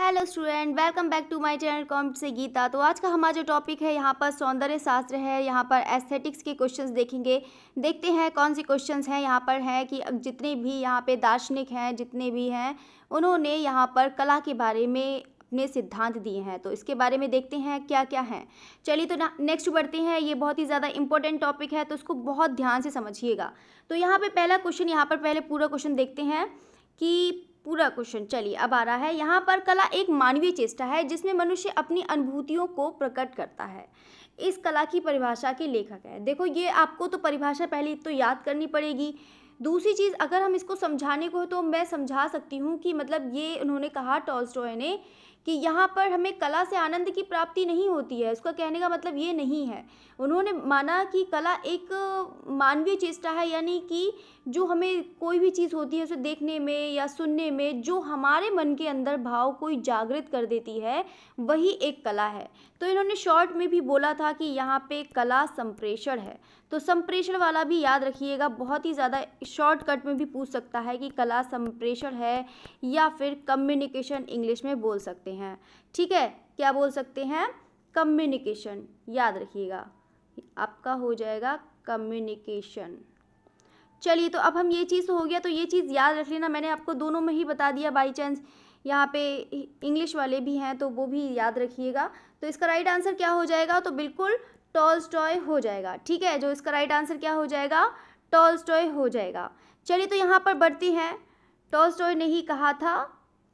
hello student welcome back to my channel कॉम्प से गीता तो आज का हमारा जो टॉपिक है यहाँ पर सौंदर्य शास्त्र है यहाँ पर एस्थेटिक्स के क्वेश्चंस देखेंगे देखते हैं कौन से क्वेश्चंस हैं यहाँ पर हैं कि जितने भी यहाँ पे दार्शनिक हैं जितने भी हैं उन्होंने यहाँ पर कला के बारे में अपने सिद्धांत दिए हैं तो इसके बारे में देखते हैं क्या क्या है चलिए तो नेक्स्ट बढ़ते हैं ये बहुत ही ज़्यादा इंपॉर्टेंट टॉपिक है तो उसको बहुत ध्यान से समझिएगा तो यहाँ पर पहला क्वेश्चन यहाँ पर पहले पूरा क्वेश्चन देखते हैं कि पूरा क्वेश्चन चलिए अब आ रहा है यहाँ पर कला एक मानवीय चेष्टा है जिसमें मनुष्य अपनी अनुभूतियों को प्रकट करता है इस कला की परिभाषा के लेखक है देखो ये आपको तो परिभाषा पहले तो याद करनी पड़ेगी दूसरी चीज़ अगर हम इसको समझाने को हो तो मैं समझा सकती हूँ कि मतलब ये उन्होंने कहा टॉल्स्टॉय ने कि यहाँ पर हमें कला से आनंद की प्राप्ति नहीं होती है उसका कहने का मतलब ये नहीं है उन्होंने माना कि कला एक मानवीय चेष्टा है यानी कि जो हमें कोई भी चीज़ होती है उसे देखने में या सुनने में जो हमारे मन के अंदर भाव को जागृत कर देती है वही एक कला है तो इन्होंने शॉर्ट में भी बोला था कि यहाँ पे कला संप्रेषण है तो संप्रेषण वाला भी याद रखिएगा बहुत ही ज़्यादा शॉर्टकट में भी पूछ सकता है कि कला संप्रेषण है या फिर कम्युनिकेशन इंग्लिश में बोल सकते हैं ठीक है क्या बोल सकते हैं कम्युनिकेशन याद रखिएगा आपका हो जाएगा कम्युनिकेशन चलिए तो अब हम ये चीज़ हो गया तो ये चीज़ याद रख लेना मैंने आपको दोनों में ही बता दिया बाई चांस यहाँ पे इंग्लिश वाले भी हैं तो वो भी याद रखिएगा तो इसका राइट आंसर क्या हो जाएगा तो बिल्कुल स्टॉय हो जाएगा ठीक है जो इसका राइट आंसर क्या हो जाएगा स्टॉय हो जाएगा चलिए तो यहाँ पर बढ़ते हैं स्टॉय ने ही कहा था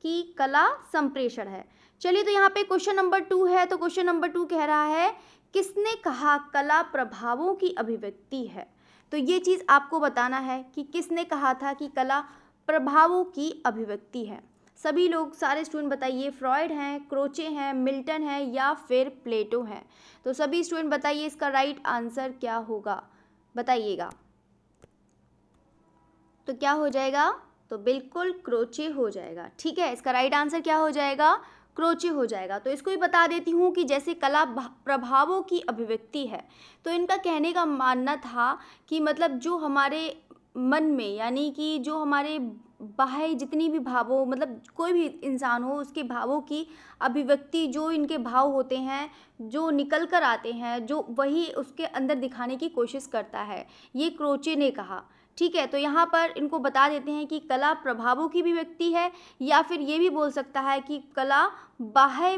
कि कला संप्रेषण है चलिए तो यहाँ पे क्वेश्चन नंबर टू है तो क्वेश्चन नंबर टू कह रहा है किसने कहा कला प्रभावों की अभिव्यक्ति है तो ये चीज़ आपको बताना है कि किसने कहा था कि कला प्रभावों की अभिव्यक्ति है सभी लोग सारे स्टूडेंट बताइए फ्रॉयड हैं क्रोचे हैं मिल्टन हैं या फिर प्लेटो हैं तो सभी स्टूडेंट बताइए इसका राइट आंसर क्या होगा बताइएगा तो क्या हो जाएगा तो बिल्कुल क्रोचे हो जाएगा ठीक है इसका राइट आंसर क्या हो जाएगा क्रोचे हो जाएगा तो इसको भी बता देती हूँ कि जैसे कला प्रभावों की अभिव्यक्ति है तो इनका कहने का मानना था कि मतलब जो हमारे मन में यानी कि जो हमारे बाहे जितनी भी भावों मतलब कोई भी इंसान हो उसके भावों की अभिव्यक्ति जो इनके भाव होते हैं जो निकल कर आते हैं जो वही उसके अंदर दिखाने की कोशिश करता है ये क्रोचे ने कहा ठीक है तो यहाँ पर इनको बता देते हैं कि कला प्रभावों की भी व्यक्ति है या फिर ये भी बोल सकता है कि कला बाह्य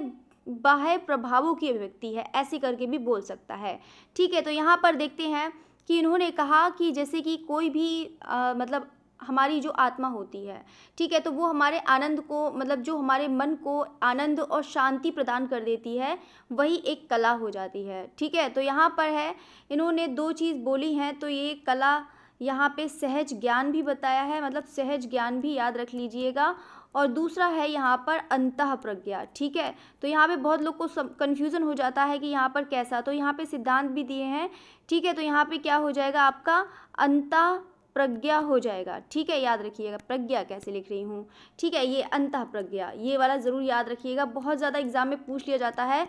बाह्य प्रभावों की अभिव्यक्ति है ऐसे करके भी बोल सकता है ठीक है तो यहाँ पर देखते हैं कि इन्होंने कहा कि जैसे कि कोई भी आ, मतलब हमारी जो आत्मा होती है ठीक है तो वो हमारे आनंद को मतलब जो हमारे मन को आनंद और शांति प्रदान कर देती है वही एक कला हो जाती है ठीक है तो यहाँ पर है इन्होंने दो चीज़ बोली हैं तो ये कला यहाँ पे सहज ज्ञान भी बताया है मतलब सहज ज्ञान भी याद रख लीजिएगा और दूसरा है यहाँ पर अंत प्रज्ञा ठीक है तो यहाँ पे बहुत लोग को कन्फ्यूज़न हो जाता है कि यहाँ पर कैसा तो यहाँ पे सिद्धांत भी दिए हैं ठीक है तो यहाँ पे क्या हो जाएगा आपका अंत प्रज्ञा हो जाएगा ठीक है याद रखिएगा प्रज्ञा कैसे लिख रही हूँ ठीक है ये अंत प्रज्ञा ये वाला ज़रूर याद रखिएगा बहुत ज़्यादा एग्जाम में पूछ लिया जाता है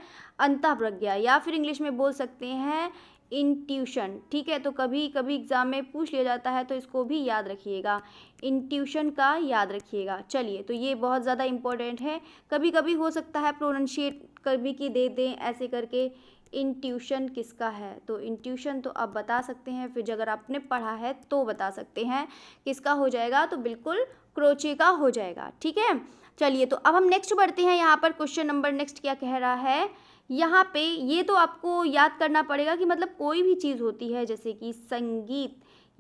अंत प्रज्ञा या फिर इंग्लिश में बोल सकते हैं इंट्यूशन ठीक है तो कभी कभी एग्ज़ाम में पूछ लिया जाता है तो इसको भी याद रखिएगा इंट्यूशन का याद रखिएगा चलिए तो ये बहुत ज़्यादा इंपॉर्टेंट है कभी कभी हो सकता है प्रोनशिएट कभी की दे दें ऐसे करके इंट्यूशन किसका है तो इंट्यूशन तो आप बता सकते हैं फिर अगर आपने पढ़ा है तो बता सकते हैं किसका हो जाएगा तो बिल्कुल क्रोचे का हो जाएगा ठीक है चलिए तो अब हम नेक्स्ट बढ़ते हैं यहाँ पर क्वेश्चन नंबर नेक्स्ट क्या कह रहा है यहाँ पे ये तो आपको याद करना पड़ेगा कि मतलब कोई भी चीज़ होती है जैसे कि संगीत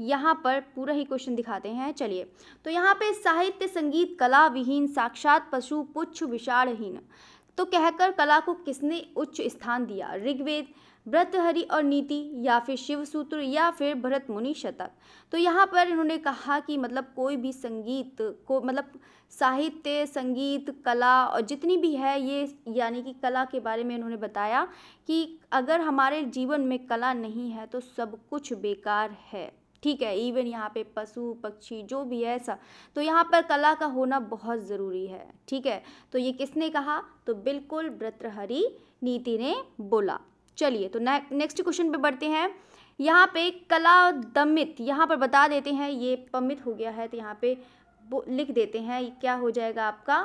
यहाँ पर पूरा ही क्वेश्चन दिखाते हैं चलिए तो यहाँ पे साहित्य संगीत कला विहीन साक्षात पशु पुच्छ विषाणहीन तो कहकर कला को किसने उच्च स्थान दिया ऋग्वेद व्रतहरि और नीति या फिर शिव सूत्र या फिर भरत मुनि शतक तो यहाँ पर इन्होंने कहा कि मतलब कोई भी संगीत को मतलब साहित्य संगीत कला और जितनी भी है ये यानी कि कला के बारे में इन्होंने बताया कि अगर हमारे जीवन में कला नहीं है तो सब कुछ बेकार है ठीक है इवन यहाँ पे पशु पक्षी जो भी है ऐसा तो यहाँ पर कला का होना बहुत ज़रूरी है ठीक है तो ये किसने कहा तो बिल्कुल व्रतहरी नीति ने बोला चलिए तो नेक्स्ट क्वेश्चन पे बढ़ते हैं यहाँ पे कला दमित यहाँ पर बता देते हैं ये पमित हो गया है तो यहाँ पे लिख देते हैं क्या हो जाएगा आपका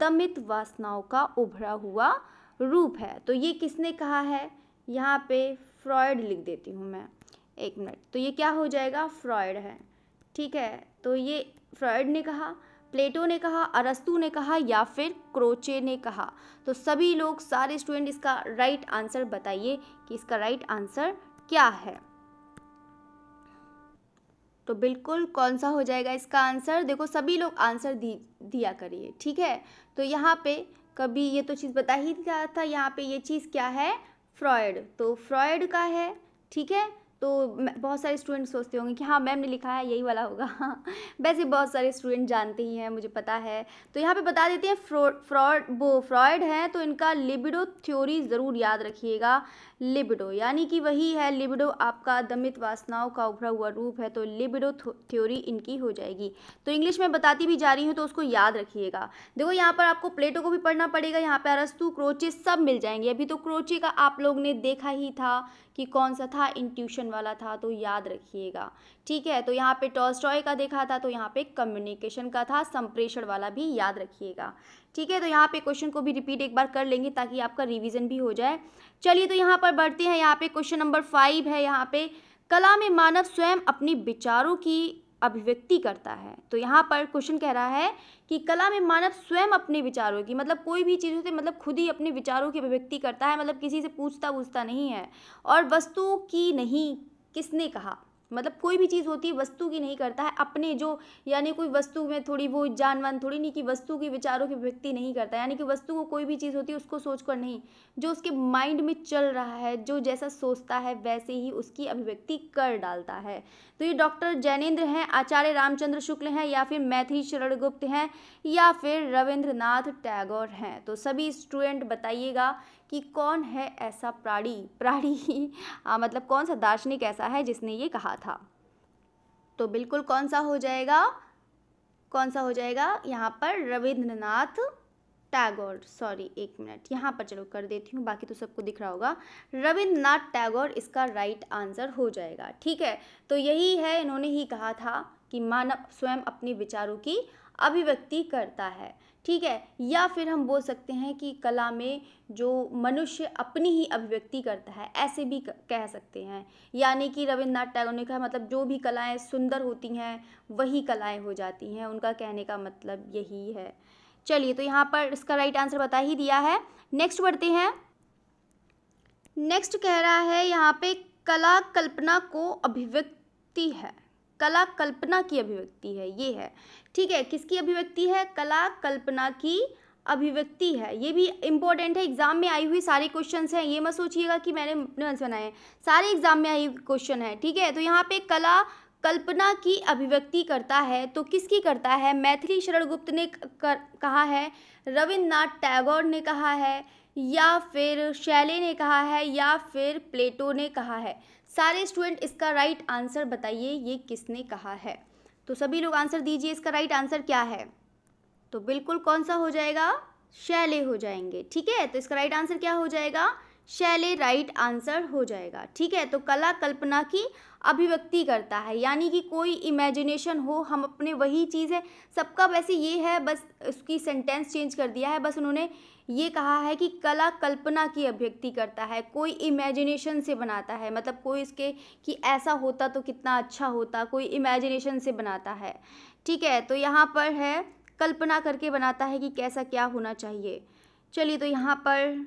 दमित वासनाओं का उभरा हुआ रूप है तो ये किसने कहा है यहाँ पे फ्रॉयड लिख देती हूँ मैं एक मिनट तो ये क्या हो जाएगा फ्रॉयड है ठीक है तो ये फ्रॉयड ने कहा प्लेटो ने कहा अरस्तु ने कहा या फिर क्रोचे ने कहा तो सभी लोग सारे स्टूडेंट इसका राइट आंसर बताइए कि इसका राइट आंसर क्या है तो बिल्कुल कौन सा हो जाएगा इसका आंसर देखो सभी लोग आंसर दी दिया करिए ठीक है तो यहाँ पे कभी ये तो चीज़ बता ही दिया था यहाँ पे ये चीज़ क्या है फ्रॉयड तो फ्रॉयड का है ठीक है तो बहुत सारे स्टूडेंट सोचते होंगे कि हाँ मैम ने लिखा है यही वाला होगा वैसे बहुत सारे स्टूडेंट जानते ही हैं मुझे पता है तो यहाँ पे बता देते हैं फ्रॉड वो फ्रॉयड हैं तो इनका लिबिडो थ्योरी ज़रूर याद रखिएगा लिबिडो यानी कि वही है लिबिडो आपका दमित वासनाओं का उभरा हुआ रूप है तो लिबिडो थ्योरी इनकी हो जाएगी तो इंग्लिश में बताती भी जा रही हूँ तो उसको याद रखिएगा देखो यहाँ पर आपको प्लेटो को भी पढ़ना पड़ेगा यहाँ पर अरस्तु क्रोचे सब मिल जाएंगे अभी तो क्रोचे का आप लोग ने देखा ही था कि कौन सा था इंट्यूशन वाला था तो याद रखिएगा ठीक है तो यहाँ पे टॉस्टॉय का देखा था तो यहाँ पे कम्युनिकेशन का था संप्रेषण वाला भी याद रखिएगा ठीक है तो यहाँ पे क्वेश्चन को भी रिपीट एक बार कर लेंगे ताकि आपका रिविजन भी हो जाए चलिए तो यहाँ पर बढ़ते हैं यहाँ पे क्वेश्चन नंबर फाइव है यहाँ पे कला में मानव स्वयं अपने विचारों की अभिव्यक्ति करता है तो यहाँ पर क्वेश्चन कह रहा है कि कला में मानव स्वयं अपने विचारों की मतलब कोई भी चीज़ से मतलब खुद ही अपने विचारों की अभिव्यक्ति करता है मतलब किसी से पूछता पूछता नहीं है और वस्तुओं की नहीं किसने कहा मतलब कोई भी चीज़ होती है वस्तु की नहीं करता है अपने जो यानी कोई वस्तु में थोड़ी वो जानवान थोड़ी नहीं कि वस्तु के विचारों की व्यक्ति नहीं करता यानी कि वस्तु को कोई भी चीज़ होती है उसको सोच कर नहीं जो उसके माइंड में चल रहा है जो जैसा सोचता है वैसे ही उसकी अभिव्यक्ति कर डालता है तो ये डॉक्टर जैनेन्द्र हैं आचार्य रामचंद्र शुक्ल हैं या फिर मैथिली शरण गुप्त हैं या फिर रविंद्रनाथ टैगोर हैं तो सभी स्टूडेंट बताइएगा कि कौन है ऐसा प्राणी प्राणी मतलब कौन सा दार्शनिक ऐसा है जिसने ये कहा था तो बिल्कुल कौन सा हो जाएगा कौन सा हो जाएगा यहाँ पर रविंद्रनाथ टैगोर सॉरी एक मिनट यहाँ पर चलो कर देती हूँ बाकी तो सबको दिख रहा होगा रविंद्रनाथ टैगोर इसका राइट आंसर हो जाएगा ठीक है तो यही है इन्होंने ही कहा था कि मानव स्वयं अपने विचारों की अभिव्यक्ति करता है ठीक है या फिर हम बोल सकते हैं कि कला में जो मनुष्य अपनी ही अभिव्यक्ति करता है ऐसे भी कह सकते हैं यानी कि रविंद्रनाथ टैगोर ने कहा मतलब जो भी कलाएं सुंदर होती हैं वही कलाएं हो जाती हैं उनका कहने का मतलब यही है चलिए तो यहाँ पर इसका राइट आंसर बता ही दिया है नेक्स्ट बढ़ते हैं नेक्स्ट कह रहा है यहाँ पे कला कल्पना को अभिव्यक्ति है कला कल्पना की अभिव्यक्ति है ये है ठीक है किसकी अभिव्यक्ति है कला कल्पना की अभिव्यक्ति है ये भी इम्पोर्टेंट है एग्जाम में आई हुई सारे क्वेश्चन हैं ये मत सोचिएगा कि मैंने अपने मन बनाए हैं सारे एग्जाम में आई क्वेश्चन है ठीक है तो यहाँ पे कला कल्पना की अभिव्यक्ति करता है तो किसकी करता है मैथिली शरण गुप्त ने कर, कहा है रविन्द्रनाथ टैगोर ने कहा है या फिर शैले ने कहा है या फिर प्लेटो ने कहा है सारे स्टूडेंट इसका राइट आंसर बताइए ये किसने कहा है तो सभी लोग आंसर दीजिए इसका राइट आंसर क्या है तो बिल्कुल कौन सा हो जाएगा शैले हो जाएंगे ठीक है तो इसका राइट आंसर क्या हो जाएगा शैले राइट आंसर हो जाएगा ठीक है तो कला कल्पना की अभिव्यक्ति करता है यानी कि कोई इमेजिनेशन हो हम अपने वही चीज़ है सबका वैसे ये है बस उसकी सेंटेंस चेंज कर दिया है बस उन्होंने ये कहा है कि कला कल्पना की अभिव्यक्ति करता है कोई इमेजिनेशन से बनाता है मतलब कोई इसके कि ऐसा होता तो कितना अच्छा होता कोई इमेजिनेशन से बनाता है ठीक है तो यहाँ पर है कल्पना करके बनाता है कि कैसा क्या होना चाहिए चलिए तो यहाँ पर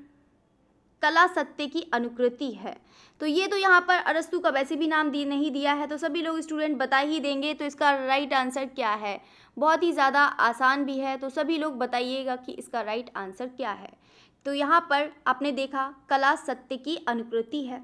कला सत्य की अनुकृति है तो ये तो यहाँ पर अरस्तु का वैसे भी नाम दी नहीं दिया है तो सभी लोग स्टूडेंट बता ही देंगे तो इसका राइट आंसर क्या है बहुत ही ज़्यादा आसान भी है तो सभी लोग बताइएगा कि इसका राइट आंसर क्या है तो यहाँ पर आपने देखा कला सत्य की अनुकृति है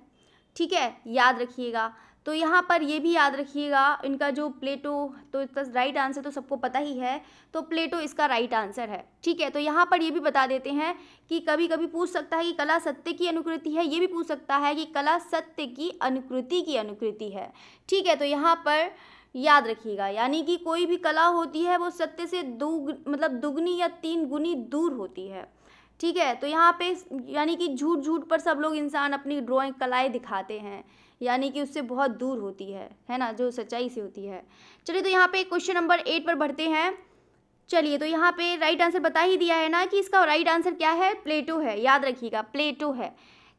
ठीक है याद रखिएगा तो यहाँ पर ये भी याद रखिएगा इनका जो प्लेटो तो इसका राइट आंसर तो सबको पता ही है तो प्लेटो इसका राइट आंसर है ठीक है तो यहाँ पर ये भी बता देते हैं कि कभी कभी पूछ सकता है कि कला सत्य की अनुकृति है ये भी पूछ सकता है कि कला सत्य की अनुकृति की अनुकृति है ठीक है तो यहाँ पर याद रखिएगा यानी कि कोई भी कला होती है वो सत्य से दुग मतलब दुगनी या तीन गुनी दूर होती है ठीक है तो यहाँ पे यानी कि झूठ झूठ पर सब लोग इंसान अपनी ड्राइंग कलाएं दिखाते हैं यानी कि उससे बहुत दूर होती है है ना जो सच्चाई से होती है चलिए तो यहाँ पे क्वेश्चन नंबर एट पर बढ़ते हैं चलिए तो यहाँ पे राइट आंसर बता ही दिया है ना कि इसका राइट आंसर क्या है प्लेटो है याद रखिएगा प्लेटो है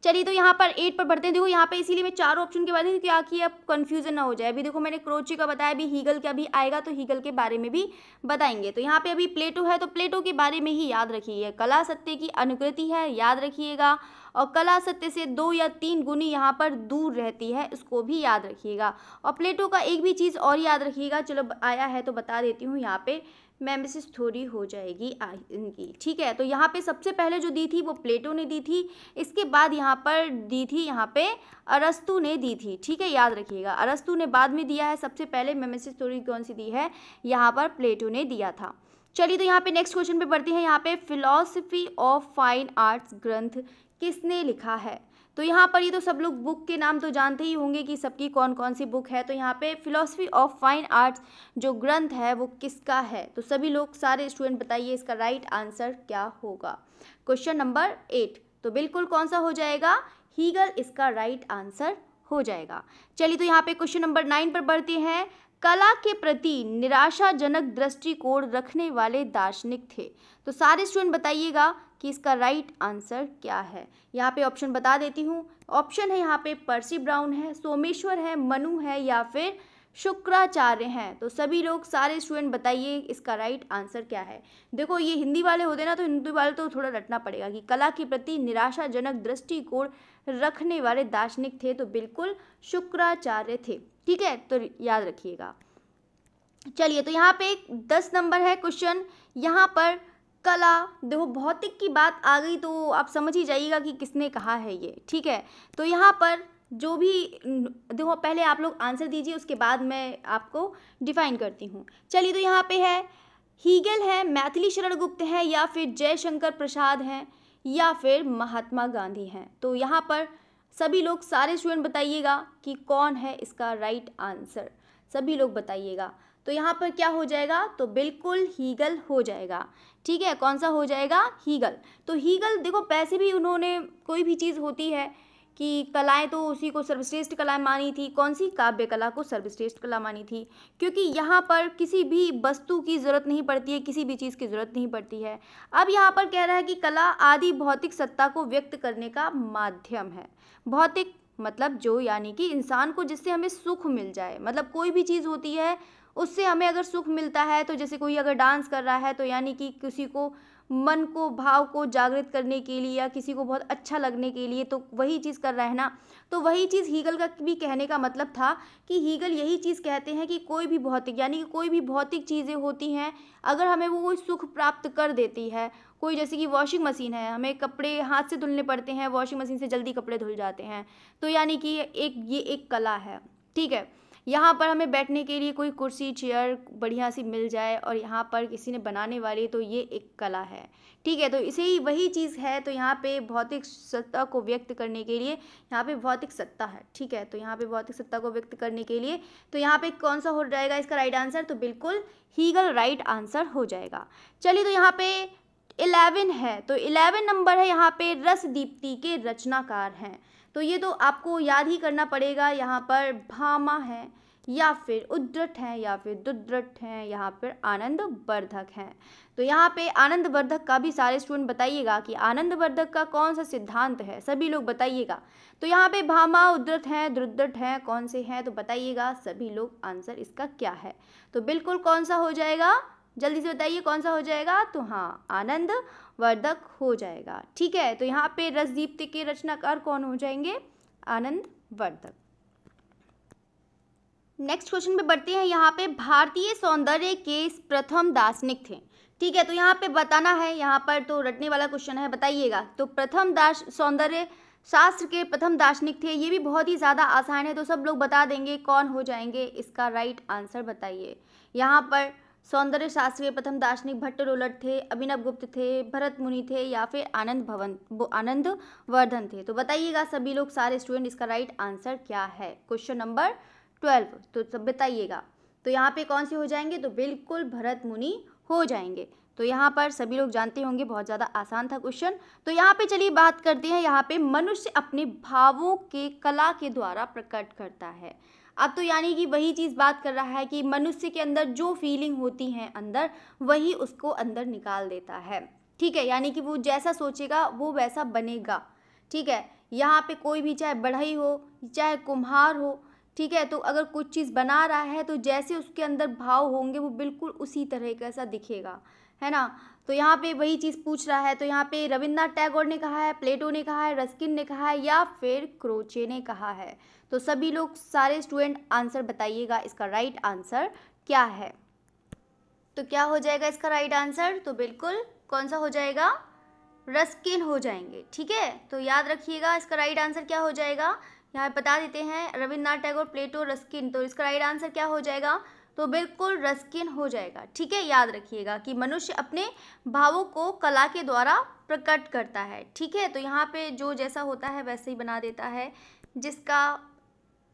चलिए तो यहाँ पर एट पर बढ़ते हैं देखो यहाँ पे इसीलिए मैं चार ऑप्शन के बारे में क्या कि अब कन्फ्यूजन ना हो जाए अभी देखो मैंने क्रोची का बताया अभी हीगल का भी आएगा तो हीगल के बारे में भी बताएंगे तो यहाँ पे अभी प्लेटो है तो प्लेटो के बारे में ही याद रखिए कला सत्य की अनुकृति है याद रखिएगा और कला सत्य से दो या तीन गुनी यहाँ पर दूर रहती है इसको भी याद रखिएगा और प्लेटो का एक भी चीज़ और याद रखिएगा चलो आया है तो बता देती हूँ यहाँ पे मेमेसिस थोड़ी हो जाएगी इनकी ठीक है तो यहाँ पे सबसे पहले जो दी थी वो प्लेटो ने दी थी इसके बाद यहाँ पर दी थी यहाँ पे अरस्तु ने दी थी ठीक है याद रखिएगा अरस्तु ने बाद में दिया है सबसे पहले मेमेसिस थोड़ी कौन सी दी है यहाँ पर प्लेटो ने दिया था चलिए तो यहाँ पे नेक्स्ट क्वेश्चन पे बढ़ते हैं यहाँ पे फिलोसफी ऑफ फाइन आर्ट्स ग्रंथ किसने लिखा है तो यहाँ पर ये तो सब लोग बुक के नाम तो जानते ही होंगे कि सबकी कौन कौन सी बुक है तो यहाँ पे फिलोसफी ऑफ फाइन आर्ट्स जो ग्रंथ है वो किसका है तो सभी लोग सारे स्टूडेंट बताइए इसका राइट आंसर क्या होगा क्वेश्चन नंबर एट तो बिल्कुल कौन सा हो जाएगा हीगल इसका राइट आंसर हो जाएगा चलिए तो यहाँ पे क्वेश्चन नंबर नाइन पर बढ़ते हैं कला के प्रति निराशाजनक दृष्टिकोण रखने वाले दार्शनिक थे तो सारे स्टूडेंट बताइएगा कि इसका राइट right आंसर क्या है यहाँ पे ऑप्शन बता देती हूँ ऑप्शन है यहाँ पे पर्सी ब्राउन है सोमेश्वर है मनु है या फिर शुक्राचार्य हैं तो सभी लोग सारे स्टूडेंट बताइए इसका राइट आंसर क्या है देखो ये हिंदी वाले होते ना तो हिंदी वाले तो थोड़ा रटना पड़ेगा कि कला के प्रति निराशाजनक दृष्टिकोण रखने वाले दार्शनिक थे तो बिल्कुल शुक्राचार्य थे ठीक है तो याद रखिएगा चलिए तो यहाँ पे दस नंबर है क्वेश्चन यहाँ पर कला देखो भौतिक की बात आ गई तो आप समझ ही जाइएगा कि किसने कहा है ये ठीक है तो यहाँ पर जो भी देखो पहले आप लोग आंसर दीजिए उसके बाद मैं आपको डिफाइन करती हूँ चलिए तो यहाँ पे है हीगल है मैथिली शरण गुप्त हैं या फिर जयशंकर प्रसाद हैं या फिर महात्मा गांधी हैं तो यहाँ पर सभी लोग सारे स्टूडेंट बताइएगा कि कौन है इसका राइट आंसर सभी लोग बताइएगा तो यहाँ पर क्या हो जाएगा तो बिल्कुल हीगल हो जाएगा ठीक है कौन सा हो जाएगा हीगल तो हीगल देखो पैसे भी उन्होंने कोई भी चीज़ होती है कि कलाएं तो उसी को सर्वश्रेष्ठ कला मानी थी कौन सी काव्य कला को सर्वश्रेष्ठ कला मानी थी क्योंकि यहाँ पर किसी भी वस्तु की ज़रूरत नहीं पड़ती है किसी भी चीज़ की ज़रूरत नहीं पड़ती है अब यहाँ पर कह रहा है कि कला आदि भौतिक सत्ता को व्यक्त करने का माध्यम है भौतिक मतलब जो यानी कि इंसान को जिससे हमें सुख मिल जाए मतलब कोई भी चीज़ होती है उससे हमें अगर सुख मिलता है तो जैसे कोई अगर डांस कर रहा है तो यानी कि किसी को मन को भाव को जागृत करने के लिए या किसी को बहुत अच्छा लगने के लिए तो वही चीज़ कर रहा है ना तो वही चीज़ हीगल का भी कहने का मतलब था कि हीगल यही चीज़ कहते हैं कि कोई भी भौतिक यानी कि कोई भी भौतिक चीज़ें होती हैं अगर हमें वो कोई सुख प्राप्त कर देती है कोई जैसे कि वॉशिंग मशीन है हमें कपड़े हाथ से धुलने पड़ते हैं वॉशिंग मशीन से जल्दी कपड़े धुल जाते हैं तो यानी कि एक ये एक कला है ठीक है यहाँ पर हमें बैठने के लिए कोई कुर्सी चेयर बढ़िया सी मिल जाए और यहाँ पर किसी ने बनाने वाली तो ये एक कला है ठीक है तो इसे ही वही चीज़ है तो यहाँ पे भौतिक सत्ता को व्यक्त करने के लिए यहाँ पे भौतिक सत्ता है ठीक है तो यहाँ पे भौतिक सत्ता को व्यक्त करने के लिए तो यहाँ पे कौन सा हो जाएगा इसका राइट आंसर तो बिल्कुल हीगल राइट आंसर हो जाएगा चलिए तो यहाँ पे इलेवन है तो इलेवन नंबर है यहाँ पे रस दीप्ति के रचनाकार हैं तो ये तो आपको याद ही करना पड़ेगा यहाँ पर भामा है या फिर उद्रट हैं या फिर दुद्रट हैं यहाँ पर आनंद वर्धक हैं तो यहाँ पे आनंद वर्धक का भी सारे स्टूडेंट बताइएगा कि आनंद वर्धक का कौन सा सिद्धांत है सभी लोग बताइएगा तो यहाँ पे भामा उद्रट हैं दुद्रट हैं कौन से हैं तो बताइएगा सभी लोग आंसर इसका क्या है तो बिल्कुल कौन सा हो जाएगा जल्दी से बताइए कौन सा हो जाएगा तो हाँ आनंद वर्धक हो जाएगा ठीक है तो यहाँ पे रसदीप्त के रचनाकार कौन हो जाएंगे आनंद वर्धक नेक्स्ट क्वेश्चन पे बढ़ते हैं यहाँ पे भारतीय सौंदर्य के प्रथम दार्शनिक थे ठीक है तो यहाँ पे बताना है यहाँ पर तो रटने वाला क्वेश्चन है बताइएगा तो प्रथम दार्श सौंदर्य शास्त्र के प्रथम दार्शनिक थे ये भी बहुत ही ज़्यादा आसान है तो सब लोग बता देंगे कौन हो जाएंगे इसका राइट आंसर बताइए यहाँ पर सौंदर्य शास्त्री प्रथम दार्शनिक भट्ट रोलट थे अभिनव गुप्त थे भरत मुनि थे या फिर आनंद भवन आनंद वर्धन थे तो बताइएगा सभी लोग सारे स्टूडेंट इसका राइट आंसर क्या है क्वेश्चन नंबर ट्वेल्व तो सब बताइएगा तो यहाँ पे कौन से हो जाएंगे तो बिल्कुल भरत मुनि हो जाएंगे तो यहाँ पर सभी लोग जानते होंगे बहुत ज़्यादा आसान था क्वेश्चन तो यहाँ पे चलिए बात करते हैं यहाँ पे मनुष्य अपने भावों के कला के द्वारा प्रकट करता है अब तो यानी कि वही चीज़ बात कर रहा है कि मनुष्य के अंदर जो फीलिंग होती हैं अंदर वही उसको अंदर निकाल देता है ठीक है यानी कि वो जैसा सोचेगा वो वैसा बनेगा ठीक है यहाँ पे कोई भी चाहे बढ़ई हो चाहे कुम्हार हो ठीक है तो अगर कुछ चीज़ बना रहा है तो जैसे उसके अंदर भाव होंगे वो बिल्कुल उसी तरह का ऐसा दिखेगा है ना तो यहाँ पे वही चीज़ पूछ रहा है तो यहाँ पे रविन्द्रनाथ टैगोर ने कहा है प्लेटो ने कहा है रस्किन ने कहा है या फिर क्रोचे ने कहा है तो सभी लोग सारे स्टूडेंट आंसर बताइएगा इसका राइट आंसर क्या है तो क्या हो जाएगा इसका राइट आंसर तो बिल्कुल कौन सा हो जाएगा रस्किन हो जाएंगे ठीक है तो याद रखिएगा इसका राइट आंसर क्या हो जाएगा यहाँ बता देते हैं रविन्द्रनाथ टैगोर प्लेटो रस्किन तो इसका राइट आंसर क्या हो जाएगा तो बिल्कुल रस्किन हो जाएगा ठीक है याद रखिएगा कि मनुष्य अपने भावों को कला के द्वारा प्रकट करता है ठीक है तो यहाँ पे जो जैसा होता है वैसे ही बना देता है जिसका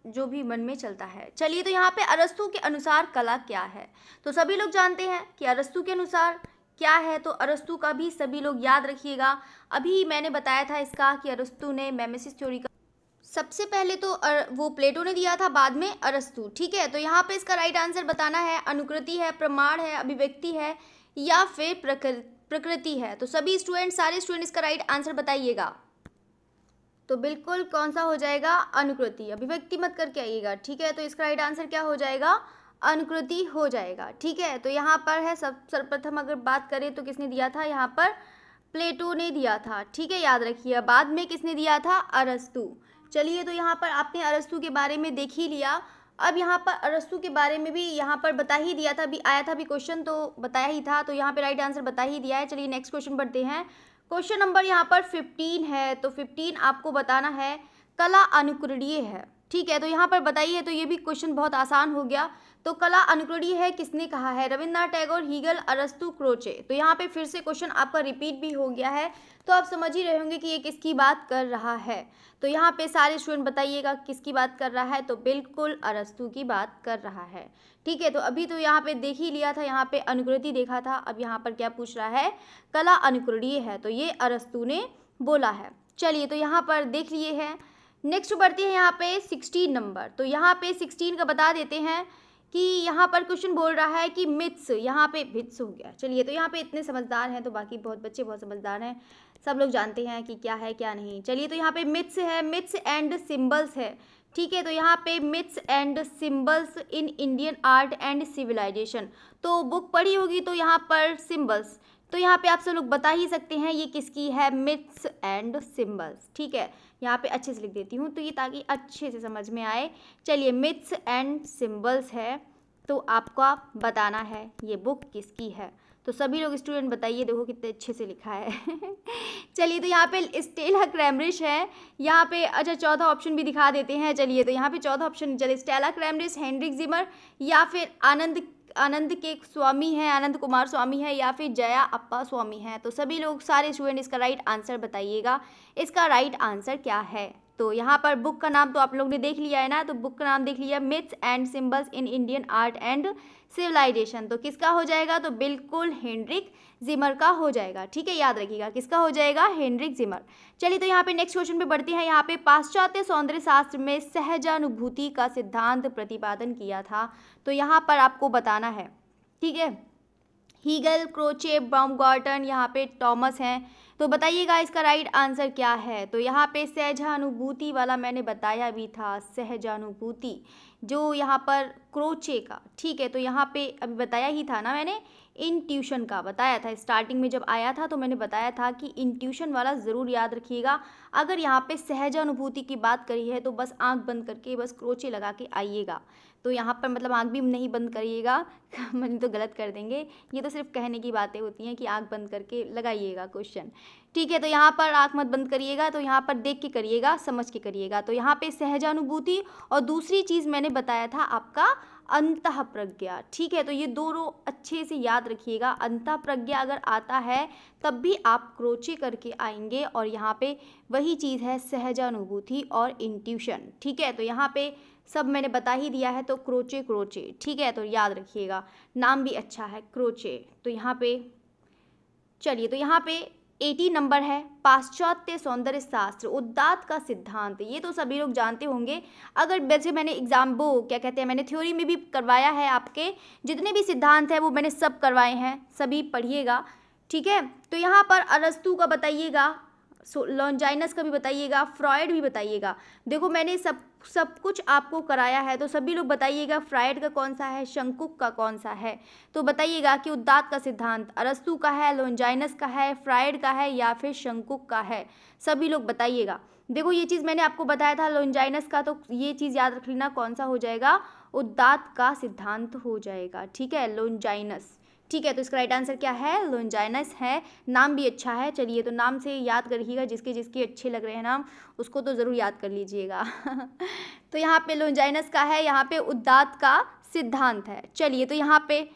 जो भी मन में चलता है चलिए तो यहाँ पे अरस्तु के अनुसार कला क्या है तो सभी लोग जानते हैं कि अरस्तु के अनुसार क्या है तो अरस्तु का भी सभी लोग याद रखिएगा अभी मैंने बताया था इसका कि अरस्तु ने मेमेसिस थ्योरी का सबसे पहले तो अर, वो प्लेटो ने दिया था बाद में अरस्तु ठीक है तो यहाँ पे इसका राइट आंसर बताना है अनुकृति है प्रमाण है अभिव्यक्ति है या फिर प्रकृति है तो सभी स्टूडेंट सारे स्टूडेंट इसका राइट आंसर बताइएगा तो बिल्कुल कौन सा हो जाएगा अनुकृति अभिव्यक्ति मत करके आइएगा ठीक है तो इसका राइट आंसर क्या हो जाएगा अनुकृति हो जाएगा ठीक है तो यहाँ पर है सब सर्वप्रथम अगर बात करें तो किसने दिया था यहाँ पर प्लेटो ने दिया था ठीक है याद रखिए बाद में किसने दिया था अरस्तु चलिए तो यहाँ पर आपने अरस्तु के बारे में देख ही लिया अब यहाँ पर अरस्तु के बारे में भी यहाँ पर बता ही दिया था अभी आया था भी क्वेश्चन तो बताया ही था तो यहाँ पे राइट आंसर बता ही दिया है चलिए नेक्स्ट क्वेश्चन पढ़ते हैं क्वेश्चन नंबर यहाँ पर फिफ्टीन है तो फिफ्टीन आपको बताना है कला अनुकरणीय है ठीक है तो यहाँ पर बताइए तो ये भी क्वेश्चन बहुत आसान हो गया तो कला अनुक्रणी है किसने कहा है रविन्द्रनाथ टैगोर हीगल अरस्तु क्रोचे तो यहाँ पे फिर से क्वेश्चन आपका रिपीट भी हो गया है तो आप समझ ही रहे होंगे कि ये किसकी बात कर रहा है तो यहाँ पे सारे स्टूडेंट बताइएगा किसकी बात कर रहा है तो बिल्कुल अरस्तु की बात कर रहा है ठीक है तो अभी तो यहाँ पे देख ही लिया था यहाँ पे अनुकृति देखा था अब यहाँ पर क्या पूछ रहा है कला अनुकरणीय है तो ये अरस्तु ने बोला है चलिए तो यहाँ पर देख लिए हैं नेक्स्ट बढ़ते हैं यहाँ पे सिक्सटीन नंबर तो यहाँ पे सिक्सटीन का बता देते हैं कि यहाँ पर क्वेश्चन बोल रहा है कि मिथ्स यहाँ पे मिथ्स हो गया चलिए तो यहाँ पे इतने समझदार हैं तो बाकी बहुत बच्चे बहुत समझदार हैं सब लोग जानते हैं कि क्या है क्या नहीं चलिए तो यहाँ पे मिथ्स है मिथ्स एंड सिम्बल्स है ठीक है तो यहाँ पे myths and symbols in Indian art and civilization तो बुक पढ़ी होगी तो यहाँ पर सिम्बल्स तो यहाँ पे आप सब लोग बता ही सकते हैं ये किसकी है मिथ्स एंड सिम्बल्स ठीक है यहाँ पे अच्छे से लिख देती हूँ तो ये ताकि अच्छे से समझ में आए चलिए मिथ्स एंड सिम्बल्स है तो आपको आप बताना है ये बुक किसकी है तो सभी लोग स्टूडेंट बताइए देखो कितने अच्छे से लिखा है चलिए तो यहाँ पे स्टेला क्रैमरिश है यहाँ पे अच्छा चौथा ऑप्शन भी दिखा देते हैं चलिए तो यहाँ पे चौथा ऑप्शन चलिए स्टेला क्रैमरिश हेनरिक जिमर या फिर आनंद आनंद के स्वामी हैं आनंद कुमार स्वामी है या फिर जया अप्पा स्वामी हैं तो सभी लोग सारे स्टूडेंट इसका राइट आंसर बताइएगा इसका राइट आंसर क्या है तो यहाँ पर बुक का नाम तो आप लोग ने देख लिया है ना तो बुक का नाम देख लिया myths and symbols in Indian art and civilization तो किसका हो जाएगा तो बिल्कुल हेनरिक जिमर का हो जाएगा ठीक है याद रखिएगा किसका हो जाएगा हेनरिक जिमर चलिए तो यहाँ पे नेक्स्ट क्वेश्चन पे बढ़ते हैं यहाँ पे पाश्चात्य सौंदर्य शास्त्र में सहजानुभूति का सिद्धांत प्रतिपादन किया था तो यहाँ पर आपको बताना है ठीक है हीगल क्रोचे गॉर्टन यहाँ पे टॉमस हैं तो बताइएगा इसका राइट आंसर क्या है तो यहाँ पे सहजानुभूति वाला मैंने बताया भी था सहजानुभूति जो यहाँ पर क्रोचे का ठीक है तो यहाँ पे अभी बताया ही था ना मैंने इंट्यूशन का बताया था स्टार्टिंग में जब आया था तो मैंने बताया था कि इंट्यूशन वाला ज़रूर याद रखिएगा अगर यहाँ पे सहजानुभूति की बात करी है तो बस आंख बंद करके बस क्रोचे लगा के आइएगा तो यहाँ पर मतलब आँख भी नहीं बंद करिएगा मतलब तो गलत कर देंगे ये तो सिर्फ कहने की बातें होती हैं कि आँख बंद करके लगाइएगा क्वेश्चन ठीक है तो यहाँ पर आँख मत बंद करिएगा तो यहाँ पर देख के करिएगा समझ के करिएगा तो यहाँ पे सहजानुभूति और दूसरी चीज़ मैंने बताया था आपका अंत प्रज्ञा ठीक है तो ये दोनों अच्छे से याद रखिएगा अंत प्रज्ञा अगर आता है तब भी आप क्रोचे करके आएंगे और यहाँ पे वही चीज़ है सहजानुभूति और इंट्यूशन ठीक है तो यहाँ पे सब मैंने बता ही दिया है तो क्रोचे क्रोचे ठीक है तो याद रखिएगा नाम भी अच्छा है क्रोचे तो यहाँ पे चलिए तो यहाँ पे एटी नंबर है पाश्चात्य सौंदर्य शास्त्र उद्दात का सिद्धांत ये तो सभी लोग जानते होंगे अगर वैसे मैंने एग्जाम वो क्या कहते हैं मैंने थ्योरी में भी करवाया है आपके जितने भी सिद्धांत हैं वो मैंने सब करवाए हैं सभी पढ़िएगा ठीक है तो यहाँ पर अरस्तु का बताइएगा लॉन्जाइनस का भी बताइएगा फ्रॉयड भी बताइएगा देखो मैंने सब सब कुछ आपको कराया है तो सभी लोग बताइएगा फ्राइड का कौन सा है शंकुक का कौन सा है तो बताइएगा कि उद्दात का सिद्धांत अरस्तु का है लॉन्जाइनस का है फ्राइड का है या फिर शंकुक का है सभी लोग बताइएगा देखो ये चीज़ मैंने आपको बताया था लॉन्जाइनस का तो ये चीज़ याद रख लेना कौन सा हो जाएगा उद्दात का सिद्धांत हो जाएगा ठीक है लॉन्जाइनस ठीक है तो इसका राइट आंसर क्या है लोंजाइनस है नाम भी अच्छा है चलिए तो नाम से याद करिएगा जिसके जिसके अच्छे लग रहे हैं नाम उसको तो ज़रूर याद कर लीजिएगा तो यहाँ पे लोंजाइनस का है यहाँ पे उद्दात का सिद्धांत है चलिए तो यहाँ पे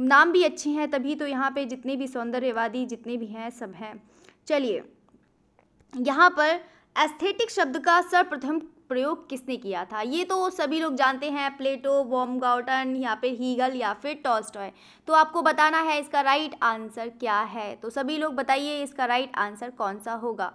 नाम भी अच्छे हैं तभी तो यहाँ पे जितने भी सौंदर्यवादी जितने भी हैं सब हैं चलिए यहाँ पर एस्थेटिक शब्द का सर्वप्रथम प्रयोग किसने किया था ये तो सभी लोग जानते हैं प्लेटो वॉम गाउटन या फिर हीगल या फिर टॉस्टॉय तो आपको बताना है इसका राइट आंसर क्या है तो सभी लोग बताइए इसका राइट आंसर कौन सा होगा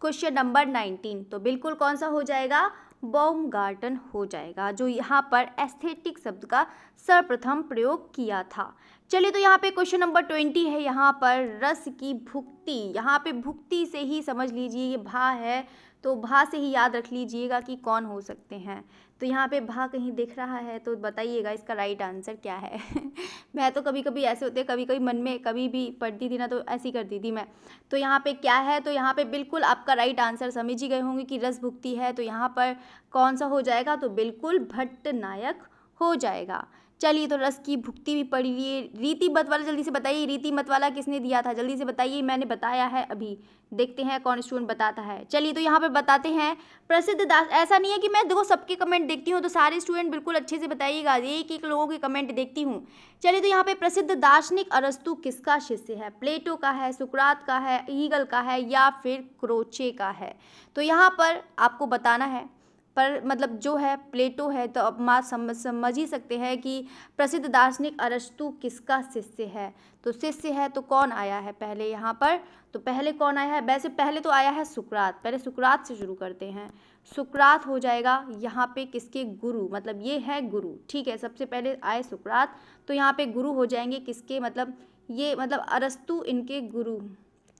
क्वेश्चन नंबर नाइनटीन तो बिल्कुल कौन सा हो जाएगा बॉम गार्डन हो जाएगा जो यहाँ पर एस्थेटिक शब्द का सर्वप्रथम प्रयोग किया था चलिए तो यहाँ पे क्वेश्चन नंबर ट्वेंटी है यहाँ पर रस की भुक्ति यहाँ पे भुक्ति से ही समझ लीजिए ये भा है तो भा से ही याद रख लीजिएगा कि कौन हो सकते हैं तो यहाँ पे भा कहीं दिख रहा है तो बताइएगा इसका राइट आंसर क्या है मैं तो कभी कभी ऐसे होते कभी कभी मन में कभी भी पढ़ती थी ना तो ऐसी करती थी मैं तो यहाँ पे क्या है तो यहाँ पे बिल्कुल आपका राइट आंसर समझ ही गए होंगे कि रस भुक्ति है तो यहाँ पर कौन सा हो जाएगा तो बिल्कुल भट्ट नायक हो जाएगा चलिए तो रस की भुगती भी पड़ी हुई है रीति मतवाला जल्दी से बताइए रीति मतवाला किसने दिया था जल्दी से बताइए मैंने बताया है अभी देखते हैं कौन स्टूडेंट बताता है चलिए तो यहाँ पर बताते हैं प्रसिद्ध दास ऐसा नहीं है कि मैं देखो सबके कमेंट देखती हूँ तो सारे स्टूडेंट बिल्कुल अच्छे से बताइएगा एक एक लोगों के कमेंट देखती हूँ चलिए तो यहाँ पर प्रसिद्ध दार्शनिक अरस्तु किसका शिष्य है प्लेटो का है सुकरात का है ईगल का है या फिर क्रोचे का है तो यहाँ पर आपको बताना है पर मतलब जो है प्लेटो है तो अब माँ समझ समझ ही सकते हैं कि प्रसिद्ध दार्शनिक अरस्तु किसका शिष्य है तो शिष्य है तो कौन आया है पहले यहाँ पर तो पहले कौन आया है वैसे पहले तो आया है सुकरात पहले सुकरात से शुरू करते हैं सुकरात हो जाएगा यहाँ पे किसके गुरु मतलब ये है गुरु ठीक है सबसे पहले आए सुकरात तो यहाँ पे गुरु हो जाएंगे किसके मतलब ये मतलब अरस्तु इनके गुरु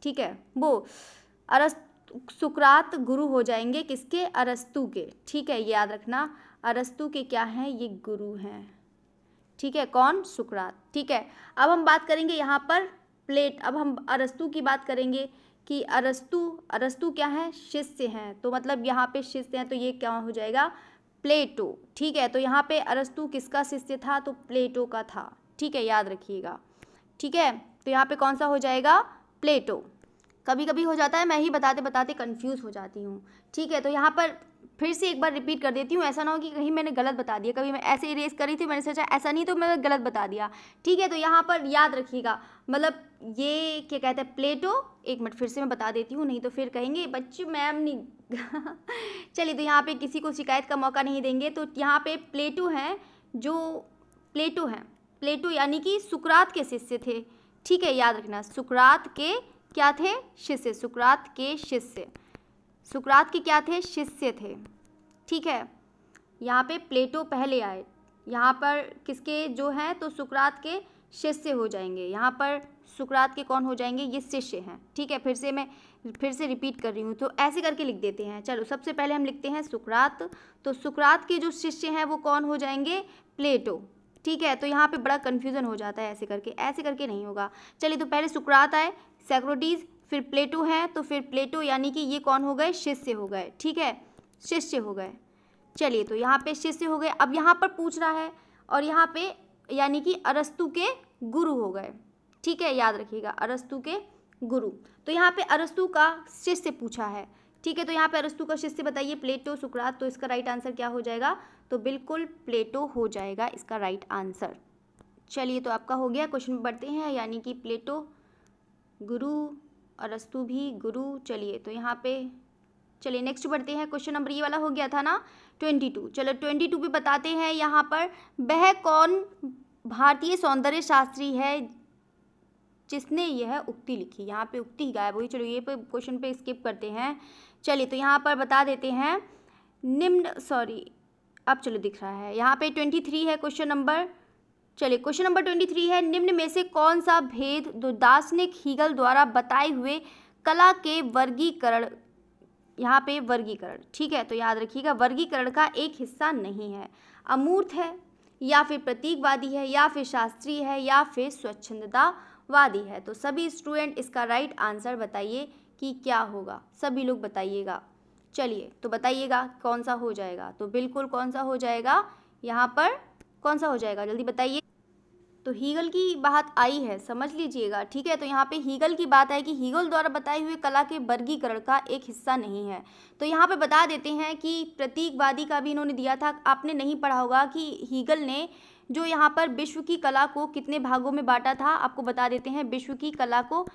ठीक है वो अरस्तु सुकरात गुरु हो जाएंगे किसके अरस्तु के ठीक है याद रखना अरस्तु के क्या हैं ये गुरु हैं ठीक है कौन सुकरात ठीक है अब हम बात करेंगे यहाँ पर प्लेट अब हम अरस्तु की बात करेंगे कि अरस्तु अरस्तु क्या है शिष्य हैं तो मतलब यहाँ पे शिष्य हैं तो ये क्या हो जाएगा प्लेटो ठीक है तो यहाँ पे अरस्तु किसका शिष्य था तो प्लेटो का था ठीक है याद रखिएगा ठीक है तो यहाँ पे कौन सा हो जाएगा प्लेटो कभी कभी हो जाता है मैं ही बताते बताते कंफ्यूज हो जाती हूँ ठीक है तो यहाँ पर फिर से एक बार रिपीट कर देती हूँ ऐसा ना हो कि कहीं मैंने गलत बता दिया कभी मैं ऐसे इरेज करी थी मैंने सोचा ऐसा नहीं तो मैं गलत बता दिया ठीक है तो यहाँ पर याद रखिएगा मतलब ये क्या कहते हैं प्लेटो एक मिनट फिर से मैं बता देती हूँ नहीं तो फिर कहेंगे बच्चे मैम नहीं चलिए तो यहाँ पर किसी को शिकायत का मौका नहीं देंगे तो यहाँ पर प्लेटो हैं जो प्लेटो हैं प्लेटो यानी कि सुकरात के शिष्य थे ठीक है याद रखना सुकरात के क्या थे शिष्य सुकरात के शिष्य सुकरात के क्या थे शिष्य थे ठीक है यहाँ पे प्लेटो पहले आए यहाँ पर किसके जो हैं तो सुकरात के शिष्य हो जाएंगे यहाँ पर सुकरात के कौन हो जाएंगे ये शिष्य हैं ठीक है फिर से मैं फिर से रिपीट कर रही हूँ तो ऐसे करके लिख देते हैं चलो सबसे पहले हम लिखते हैं सुकरात तो सुकरात के जो शिष्य हैं वो कौन हो जाएंगे प्लेटो ठीक है तो यहाँ पे बड़ा कन्फ्यूज़न हो जाता है ऐसे करके ऐसे करके नहीं होगा चलिए तो पहले सुकरात आए सेक्रोटीज फिर प्लेटो है तो फिर प्लेटो यानी कि ये कौन हो गए शिष्य हो गए ठीक है शिष्य हो गए चलिए तो यहाँ पे शिष्य हो गए अब यहाँ पर पूछ रहा है और यहाँ पे यानी कि अरस्तु के गुरु हो गए ठीक है याद रखिएगा अरस्तु के गुरु तो यहाँ पे अरस्तु का शिष्य पूछा है ठीक है तो यहाँ पे अरस्तु का शिष्य बताइए प्लेटो सुकरात तो इसका राइट आंसर क्या हो जाएगा तो बिल्कुल प्लेटो हो जाएगा इसका राइट आंसर चलिए तो आपका हो गया क्वेश्चन बढ़ते हैं यानी कि प्लेटो गुरु और अस्तु भी गुरु चलिए तो यहाँ पे चलिए नेक्स्ट बढ़ते हैं क्वेश्चन नंबर ये वाला हो गया था ना ट्वेंटी टू चलो ट्वेंटी टू भी बताते हैं यहाँ पर वह कौन भारतीय सौंदर्य शास्त्री है जिसने यह उक्ति लिखी यहाँ पे उक्ति ही गायब हुई चलो ये पे क्वेश्चन पे स्किप करते हैं चलिए तो यहाँ पर बता देते हैं निम्न सॉरी अब चलो दिख रहा है यहाँ पे ट्वेंटी थ्री है क्वेश्चन नंबर चलिए क्वेश्चन नंबर ट्वेंटी थ्री है निम्न में से कौन सा भेद दार्शनिक हीगल द्वारा बताए हुए कला के वर्गीकरण यहाँ पे वर्गीकरण ठीक है तो याद रखिएगा वर्गीकरण का एक हिस्सा नहीं है अमूर्त है या फिर प्रतीकवादी है या फिर शास्त्रीय है या फिर स्वच्छंदतावादी है तो सभी स्टूडेंट इसका राइट आंसर बताइए कि क्या होगा सभी लोग बताइएगा चलिए तो बताइएगा कौन सा हो जाएगा तो बिल्कुल कौन सा हो जाएगा यहाँ पर कौन सा हो जाएगा जल्दी बताइए तो हीगल की बात आई है समझ लीजिएगा ठीक है तो यहाँ पे हीगल की बात है कि हीगल द्वारा बताए हुए कला के वर्गीकरण का एक हिस्सा नहीं है तो यहाँ पे बता देते हैं कि प्रतीकवादी का भी इन्होंने दिया था आपने नहीं पढ़ा होगा कि हीगल ने जो यहाँ पर विश्व की कला को कितने भागों में बांटा था आपको बता देते हैं विश्व की कला को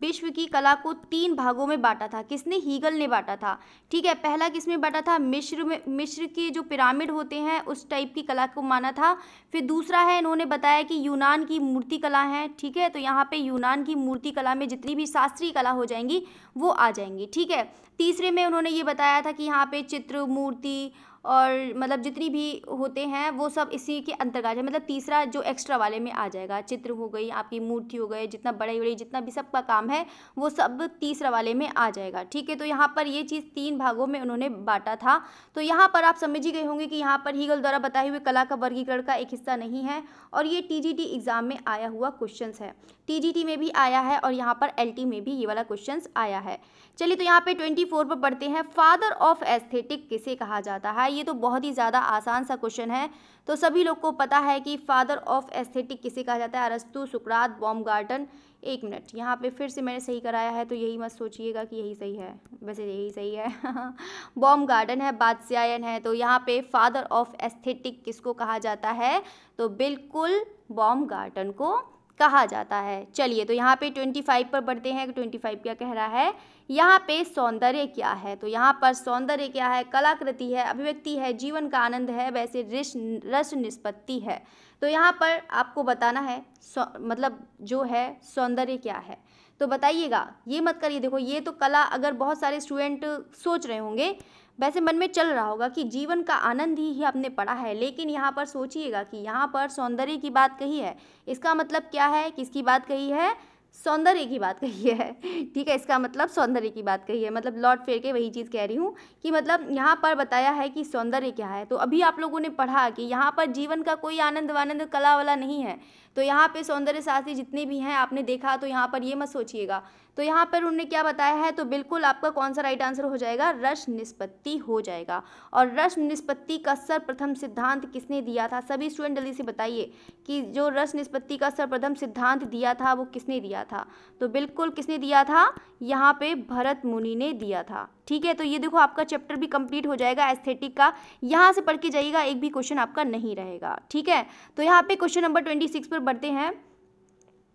विश्व की कला को तीन भागों में बांटा था किसने हीगल ने बांटा था ठीक है पहला किसमें बांटा था मिश्र में मिश्र के जो पिरामिड होते हैं उस टाइप की कला को माना था फिर दूसरा है इन्होंने बताया कि यूनान की मूर्ति कला है ठीक है तो यहाँ पे यूनान की मूर्ति कला में जितनी भी शास्त्रीय कला हो जाएंगी वो आ जाएंगी ठीक है तीसरे में उन्होंने ये बताया था कि यहाँ पे चित्र मूर्ति और मतलब जितनी भी होते हैं वो सब इसी के अंतर्गत है मतलब तीसरा जो एक्स्ट्रा वाले में आ जाएगा चित्र हो गई आपकी मूर्ति हो गए जितना बड़े बड़े जितना भी सबका काम है वो सब तीसरा वाले में आ जाएगा ठीक है तो यहाँ पर ये चीज़ तीन भागों में उन्होंने बांटा था तो यहाँ पर आप समझ ही गए होंगे कि यहाँ पर हीगल द्वारा बताए हुए कला का वर्गीकरण का एक हिस्सा नहीं है और ये टी एग्ज़ाम में आया हुआ क्वेश्चन है टीजीटी में भी आया है और यहाँ पर एलटी में भी ये वाला क्वेश्चन आया है चलिए तो यहाँ पे 24 पर पढ़ते हैं फादर ऑफ एस्थेटिक किसे कहा जाता है ये तो बहुत ही ज़्यादा आसान सा क्वेश्चन है तो सभी लोग को पता है कि फादर ऑफ एस्थेटिक किसे कहा जाता है अरस्तु सुकरात बॉम गार्डन एक मिनट यहाँ पे फिर से मैंने सही कराया है तो यही मत सोचिएगा कि यही सही है वैसे तो यही सही है बॉम गार्डन है बादशायन है तो यहाँ पे फादर ऑफ एस्थेटिक किसको कहा जाता है तो बिल्कुल बॉम गार्डन को कहा जाता है चलिए तो यहाँ पे ट्वेंटी फाइव पर बढ़ते हैं ट्वेंटी फाइव क्या कह रहा है यहाँ पे सौंदर्य क्या है तो यहाँ पर सौंदर्य क्या है कलाकृति है अभिव्यक्ति है जीवन का आनंद है वैसे रिश रस निष्पत्ति है तो यहाँ पर आपको बताना है मतलब जो है सौंदर्य क्या है तो बताइएगा ये मत करिए देखो ये तो कला अगर बहुत सारे स्टूडेंट सोच रहे होंगे वैसे मन में चल रहा होगा कि जीवन का आनंद ही, ही आपने पढ़ा है लेकिन यहाँ पर सोचिएगा कि यहाँ पर सौंदर्य की बात कही है इसका मतलब क्या है किसकी बात कही है सौंदर्य की बात कही है ठीक है इसका मतलब सौंदर्य की बात कही है मतलब लौट फेर के वही चीज़ कह रही हूँ कि मतलब यहाँ पर बताया है कि सौंदर्य क्या है तो अभी आप लोगों ने पढ़ा कि यहाँ पर जीवन का कोई आनंद वानंद कला वाला नहीं है तो यहाँ पे सौंदर्य शास्त्री जितने भी हैं आपने देखा तो यहाँ पर ये मत सोचिएगा तो यहाँ पर उन्होंने क्या बताया है तो बिल्कुल आपका कौन सा राइट आंसर हो जाएगा रस निष्पत्ति हो जाएगा और रस निष्पत्ति का सर्वप्रथम सिद्धांत किसने दिया था सभी स्टूडेंट जल्दी से बताइए कि जो रस निष्पत्ति का सर्वप्रथम सिद्धांत दिया था वो किसने दिया था तो बिल्कुल किसने दिया था यहाँ पे भरत मुनि ने दिया था ठीक है तो ये देखो आपका चैप्टर भी कंप्लीट हो जाएगा एस्थेटिक का यहाँ से पढ़ के जाइएगा एक भी क्वेश्चन आपका नहीं रहेगा ठीक है तो यहाँ पे क्वेश्चन नंबर ट्वेंटी सिक्स पर बढ़ते हैं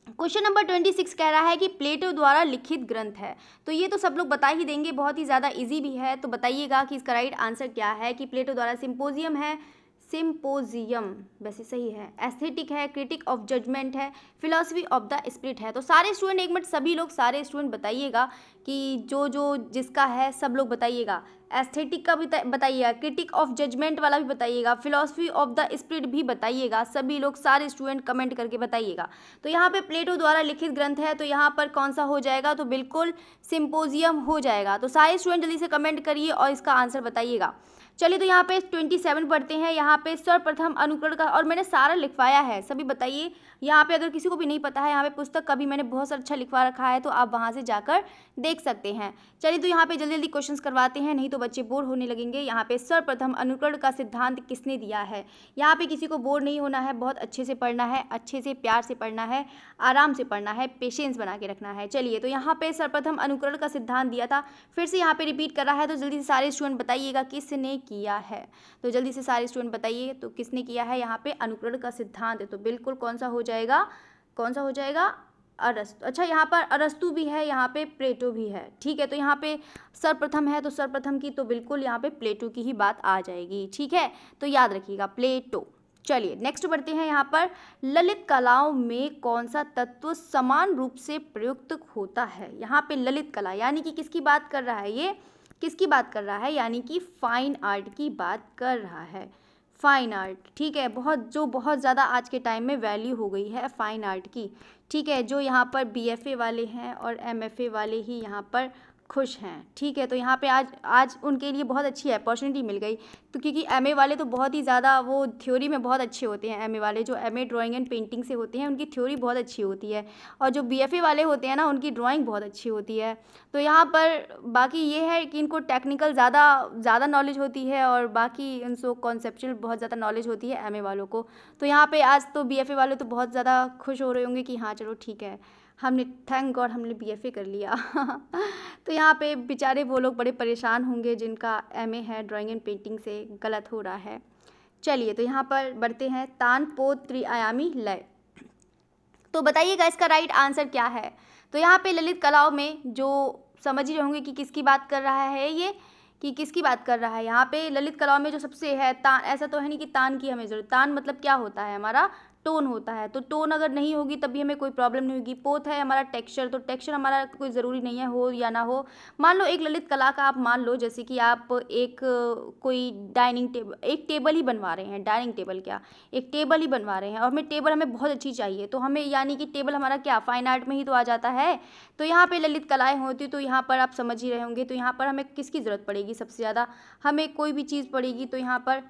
क्वेश्चन नंबर ट्वेंटी सिक्स कह रहा है कि प्लेटो द्वारा लिखित ग्रंथ है तो ये तो सब लोग बता ही देंगे बहुत ही ज़्यादा इजी भी है तो बताइएगा कि इसका राइट आंसर क्या है कि प्लेटो द्वारा सिंपोजियम है सिम्पोजियम वैसे सही है एस्थेटिक है क्रिटिक ऑफ जजमेंट है फिलोसफी ऑफ द स्प्रिट है तो सारे स्टूडेंट एक मिनट सभी लोग सारे स्टूडेंट बताइएगा कि जो जो जिसका है सब लोग बताइएगा एस्थेटिक का भी बताइएगा क्रिटिक ऑफ जजमेंट वाला भी बताइएगा फिलोसफी ऑफ द स्प्रिट भी बताइएगा सभी लोग सारे स्टूडेंट कमेंट करके बताइएगा तो यहाँ पे प्लेटो द्वारा लिखित ग्रंथ है तो यहाँ पर कौन सा हो जाएगा तो बिल्कुल सिंपोजियम हो जाएगा तो सारे स्टूडेंट जल्दी से कमेंट करिए और इसका आंसर बताइएगा चलिए तो यहाँ पे ट्वेंटी सेवन पढ़ते हैं यहाँ पे सर्वप्रथम अनुकरण का और मैंने सारा लिखवाया है सभी बताइए यहाँ पे अगर किसी को भी नहीं पता है यहाँ पे पुस्तक का भी मैंने बहुत सारा अच्छा लिखवा रखा है तो आप वहाँ से जाकर देख सकते हैं चलिए तो यहाँ पे जल्दी जल्दी क्वेश्चन करवाते हैं नहीं तो बच्चे बोर होने लगेंगे यहाँ पे सर्वप्रथम अनुकरण का सिद्धांत किसने दिया है यहाँ पे किसी को बोर नहीं होना है बहुत अच्छे से पढ़ना है अच्छे से प्यार से पढ़ना है आराम से पढ़ना है पेशेंस बना के रखना है चलिए तो यहाँ पे सर्वप्रथम अनुकरण का सिद्धांत दिया था फिर से यहाँ पे रिपीट कर रहा है तो जल्दी से सारे स्टूडेंट बताइएगा किसने किया है तो जल्दी से सारे स्टूडेंट बताइए तो किसने किया है यहाँ पे अनुकरण का सिद्धांत तो बिल्कुल कौन सा हो जाए जाएगा कौन सा हो जाएगा अरस्तु अच्छा यहाँ पर अरस्तु भी है यहाँ पे प्लेटो भी है ठीक है तो यहाँ पे सर्वप्रथम है तो सर्वप्रथम की तो बिल्कुल यहाँ पे प्लेटो की ही बात आ जाएगी ठीक है तो याद रखिएगा प्लेटो चलिए नेक्स्ट बढ़ते हैं यहाँ पर ललित कलाओं में कौन सा तत्व समान रूप से प्रयुक्त होता है यहाँ पे ललित कला यानी कि किसकी बात कर रहा है ये किसकी बात कर रहा है यानी कि फाइन आर्ट की बात कर रहा है फ़ाइन आर्ट ठीक है बहुत जो बहुत ज़्यादा आज के टाइम में वैल्यू हो गई है फ़ाइन आर्ट की ठीक है जो यहाँ पर बीएफए वाले हैं और एमएफए वाले ही यहाँ पर खुश हैं ठीक है तो यहाँ पे आज आज उनके लिए बहुत अच्छी अपॉर्चुनिटी मिल गई तो क्योंकि एम वाले तो बहुत ही ज़्यादा वो थ्योरी में बहुत अच्छे होते हैं एम वाले जो M A drawing and painting से होते हैं उनकी थ्योरी बहुत अच्छी होती है और जो बी वाले होते हैं ना उनकी ड्राइंग बहुत अच्छी होती है तो यहाँ पर बाकी ये है कि इनको टेक्निकल ज़्यादा ज़्यादा नॉलेज होती है और बाकी इनको कॉन्सेप्चुअल बहुत ज़्यादा नॉलेज होती है एम वालों को तो यहाँ पर आज तो बी वाले तो बहुत ज़्यादा खुश हो रहे होंगे कि हाँ चलो ठीक है हमने थैंक गॉड हमने बीएफए कर लिया तो यहाँ पे बेचारे वो लोग बड़े परेशान होंगे जिनका एमए है ड्राइंग एंड पेंटिंग से गलत हो रहा है चलिए तो यहाँ पर बढ़ते हैं तान पो त्रिआयामी लय तो बताइएगा इसका राइट आंसर क्या है तो यहाँ पे ललित कलाओं में जो समझ ही होंगे कि किसकी बात कर रहा है ये कि किसकी बात कर रहा है यहाँ पे ललित कलाओं में जो सबसे है तान ऐसा तो है नहीं कि तान की हमें ज़रूरत तान मतलब क्या होता है हमारा टोन होता है तो टोन अगर नहीं होगी तभी हमें कोई प्रॉब्लम नहीं होगी पोथ है हमारा टेक्सचर तो टेक्सचर हमारा कोई ज़रूरी नहीं है हो या ना हो मान लो एक ललित कला का आप मान लो जैसे कि आप एक कोई डाइनिंग टेबल एक टेबल ही बनवा रहे हैं डाइनिंग टेबल क्या एक टेबल ही बनवा रहे हैं और हमें टेबल हमें बहुत अच्छी चाहिए तो हमें यानी कि टेबल हमारा क्या फाइन आर्ट में ही तो आ जाता है तो यहाँ पर ललित कलाएँ होती तो यहाँ पर आप समझ ही रहे होंगे तो यहाँ पर हमें किसकी ज़रूरत पड़ेगी सबसे ज़्यादा हमें कोई भी चीज़ पड़ेगी तो यहाँ पर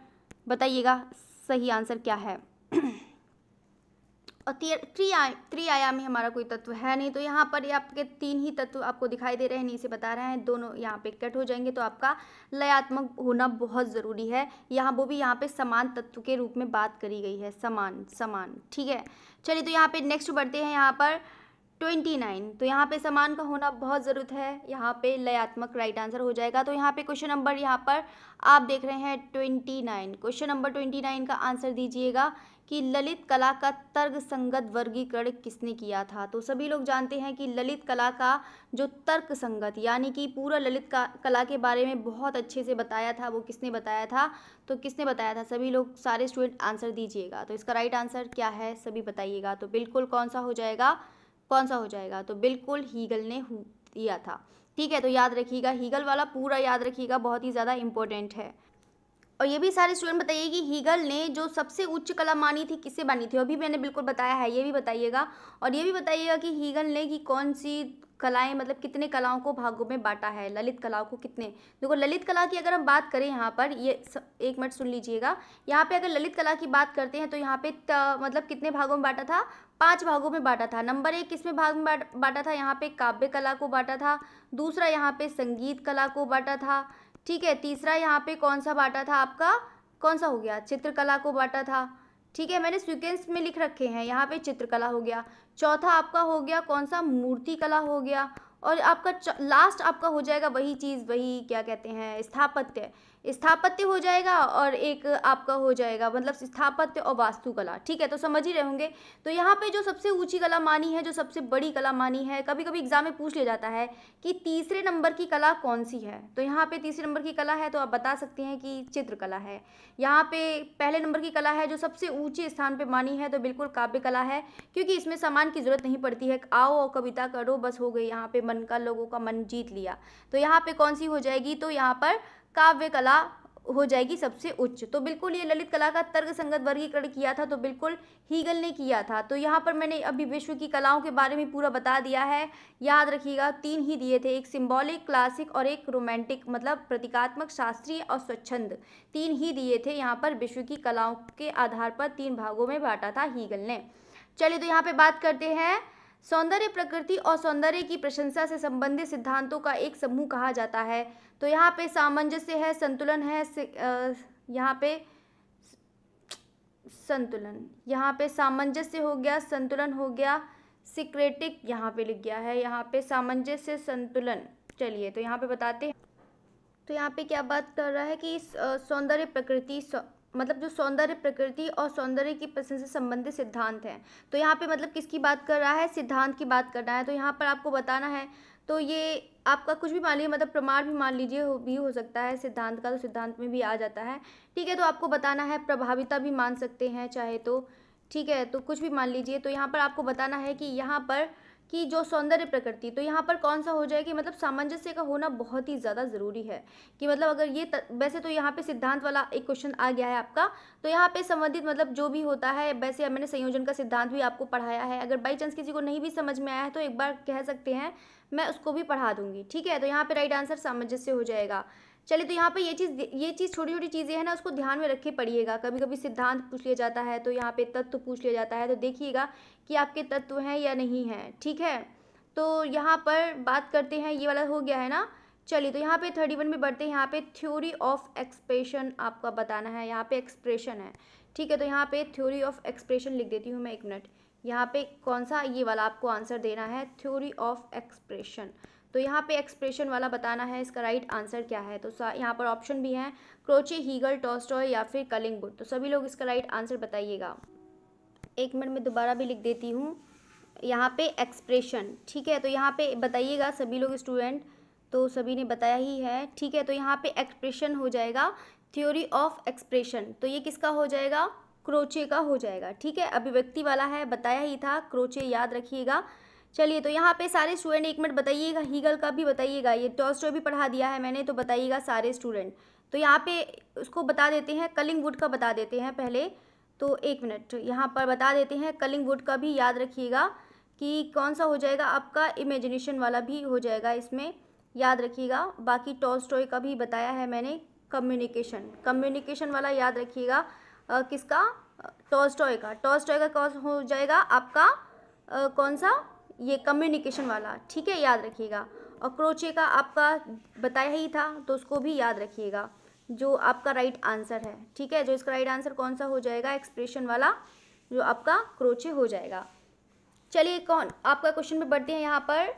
बताइएगा सही आंसर क्या है और त्रि त्रिआयामी हमारा कोई तत्व है नहीं तो यहाँ पर ये आपके तीन ही तत्व आपको दिखाई दे रहे हैं नीचे बता रहे हैं दोनों यहाँ पे कट हो जाएंगे तो आपका लयात्मक होना बहुत ज़रूरी है यहाँ वो भी यहाँ पे समान तत्व के रूप में बात करी गई है समान समान ठीक है चलिए तो यहाँ पे नेक्स्ट बढ़ते हैं यहाँ पर ट्वेंटी नाइन तो यहाँ पे समान का होना बहुत ज़रूरत है यहाँ पे लयात्मक राइट आंसर हो जाएगा तो यहाँ पे क्वेश्चन नंबर यहाँ पर आप देख रहे हैं twenty nine question number twenty nine का आंसर दीजिएगा कि ललित कला का तर्क संगत वर्गीकरण किसने किया था तो सभी लोग जानते हैं कि ललित कला का जो तर्क संगत यानी कि पूरा ललित का, कला के बारे में बहुत अच्छे से बताया था वो किसने बताया था तो किसने बताया था सभी लोग सारे स्टूडेंट आंसर दीजिएगा तो इसका राइट आंसर क्या है सभी बताइएगा तो बिल्कुल कौन सा हो जाएगा कौन सा हो जाएगा तो बिल्कुल हीगल ने दिया था ठीक है तो याद रखिएगा हीगल वाला पूरा याद रखिएगा बहुत ही ज़्यादा इंपॉर्टेंट है और ये भी सारे स्टूडेंट बताइए कि हीगल ने जो सबसे उच्च कला मानी थी किसे मानी थी अभी मैंने बिल्कुल बताया है ये भी बताइएगा और ये भी बताइएगा कि हीगल ने कि कौन सी कलाएं मतलब कितने कलाओं को भागों में बांटा है ललित कलाओं को कितने देखो ललित कला की अगर हम बात करें यहाँ पर ये स, एक मिनट सुन लीजिएगा यहाँ पे अगर ललित कला की बात करते हैं तो यहाँ पे त, मतलब कितने भागों में बांटा था पांच भागों में बांटा था नंबर एक किसमें भाग में बांटा था यहाँ पे काव्य कला को बांटा था दूसरा यहाँ पे संगीत कला को बांटा था ठीक है तीसरा यहाँ पे कौन सा बांटा था आपका कौन सा हो गया चित्रकला को बांटा था ठीक है मैंने सीक्वेंस में लिख रखे हैं यहाँ पे चित्रकला हो गया चौथा आपका हो गया कौन सा मूर्ति कला हो गया और आपका लास्ट आपका हो जाएगा वही चीज़ वही क्या कहते हैं स्थापत्य स्थापत्य हो जाएगा और एक आपका हो जाएगा मतलब स्थापत्य और वास्तुकला ठीक है तो समझ ही रहे होंगे तो यहाँ पे जो सबसे ऊंची कला मानी है जो सबसे बड़ी कला मानी है कभी कभी एग्जाम में पूछ लिया जाता है कि तीसरे नंबर की कला कौन सी है तो यहाँ पे तीसरे नंबर की कला है तो आप बता सकते हैं कि चित्रकला है यहाँ पे पहले नंबर की कला है जो सबसे ऊंचे स्थान पर मानी है तो बिल्कुल काव्य कला है क्योंकि इसमें सामान की ज़रूरत नहीं पड़ती है आओ और कविता करो बस हो गई यहाँ पे मन का लोगों का मन जीत लिया तो यहाँ पे कौन सी हो जाएगी तो यहाँ पर काव्य कला हो जाएगी सबसे उच्च तो बिल्कुल ये ललित कला का तर्क संगत वर्गीकरण किया था तो बिल्कुल हीगल ने किया था तो यहाँ पर मैंने अभी विश्व की कलाओं के बारे में पूरा बता दिया है याद रखिएगा तीन ही दिए थे एक सिंबॉलिक क्लासिक और एक रोमांटिक मतलब प्रतीकात्मक शास्त्रीय और स्वच्छंद तीन ही दिए थे यहाँ पर विश्व की कलाओं के आधार पर तीन भागों में बांटा था हीगल ने चलिए तो यहाँ पर बात करते हैं सौंदर्य प्रकृति और सौंदर्य की प्रशंसा से संबंधित सिद्धांतों का एक समूह कहा जाता है तो यहाँ पे सामंजस्य है संतुलन है यहाँ पे संतुलन यहाँ पे सामंजस्य हो गया संतुलन हो गया सिक्रेटिक यहाँ पे लिख गया है यहाँ पे सामंजस्य संतुलन चलिए तो यहाँ पे बताते हैं तो यहाँ पे क्या बात कर रहा है कि सौंदर्य प्रकृति सौ, मतलब जो सौंदर्य प्रकृति और सौंदर्य की पसंद से संबंधित सिद्धांत हैं तो यहाँ पे मतलब किसकी बात कर रहा है सिद्धांत की बात करना है तो यहाँ पर आपको बताना है तो ये आपका कुछ भी मान लीजिए मतलब प्रमाण भी मान लीजिए भी हो सकता है सिद्धांत का तो सिद्धांत में भी आ जाता है ठीक है तो आपको बताना है प्रभाविता भी मान सकते हैं चाहे तो ठीक है तो कुछ भी मान लीजिए तो यहाँ पर आपको बताना है कि यहाँ पर कि जो सौंदर्य प्रकृति तो यहाँ पर कौन सा हो जाए कि मतलब सामंजस्य का होना बहुत ही ज़्यादा ज़रूरी है कि मतलब अगर ये त, वैसे तो यहाँ पे सिद्धांत वाला एक क्वेश्चन आ गया है आपका तो यहाँ पे संबंधित मतलब जो भी होता है वैसे मैंने संयोजन का सिद्धांत भी आपको पढ़ाया है अगर बाई चांस किसी को नहीं भी समझ में आया है तो एक बार कह सकते हैं मैं उसको भी पढ़ा दूँगी ठीक है तो यहाँ पर राइट आंसर सामंजस्य हो जाएगा चलिए तो यहाँ पे ये चीज़ ये चीज़ छोटी छोटी चीज़ें हैं ना उसको ध्यान में रखे पड़िएगा कभी कभी सिद्धांत पूछ लिया जाता है तो यहाँ पे तत्व पूछ लिया जाता है तो देखिएगा कि आपके तत्व हैं या नहीं हैं ठीक है तो यहाँ पर बात करते हैं ये वाला हो गया है ना चलिए तो यहाँ पे थर्टी वन में बढ़ते हैं यहाँ पे थ्योरी ऑफ एक्सप्रेशन आपका बताना है यहाँ पे एक्सप्रेशन है ठीक है तो यहाँ पे थ्योरी ऑफ एक्सप्रेशन लिख देती हूँ मैं एक मिनट यहाँ पे कौन सा ये वाला आपको आंसर देना है थ्योरी ऑफ एक्सप्रेशन तो यहाँ पे एक्सप्रेशन वाला बताना है इसका राइट आंसर क्या है तो यहाँ पर ऑप्शन भी हैं क्रोचे हीगल टॉस्टॉय या फिर कलिंगवुड तो सभी लोग इसका राइट आंसर बताइएगा एक मिनट में दोबारा भी लिख देती हूँ यहाँ पे एक्सप्रेशन ठीक है तो यहाँ पे बताइएगा सभी लोग स्टूडेंट तो सभी ने बताया ही है ठीक है तो यहाँ पे एक्सप्रेशन हो जाएगा थ्योरी ऑफ एक्सप्रेशन तो ये किसका हो जाएगा क्रोचे का हो जाएगा ठीक है अभिव्यक्ति वाला है बताया ही था क्रोचे याद रखिएगा चलिए तो यहाँ पे सारे स्टूडेंट एक मिनट बताइएगा हीगल का भी बताइएगा ये टॉस्टो भी पढ़ा दिया है मैंने तो बताइएगा सारे स्टूडेंट तो यहाँ पे उसको बता देते हैं कलिंग वुड का बता देते हैं पहले तो एक मिनट यहाँ पर बता देते हैं कलिंग वुड का भी याद रखिएगा कि कौन सा हो जाएगा आपका इमेजिनेशन वाला भी हो जाएगा इसमें याद रखिएगा बाकी टॉस्टॉय का भी बताया है मैंने कम्युनिकेशन कम्युनिकेशन वाला याद रखिएगा किसका टॉस्टॉय का टॉस्टॉय का कौन हो जाएगा आपका आ, कौन सा ये कम्युनिकेशन वाला ठीक है याद रखिएगा और क्रोचे का आपका बताया ही था तो उसको भी याद रखिएगा जो आपका राइट आंसर है ठीक है जो इसका राइट आंसर कौन सा हो जाएगा एक्सप्रेशन वाला जो आपका क्रोचे हो जाएगा चलिए कौन आपका क्वेश्चन में बढ़ते हैं यहाँ पर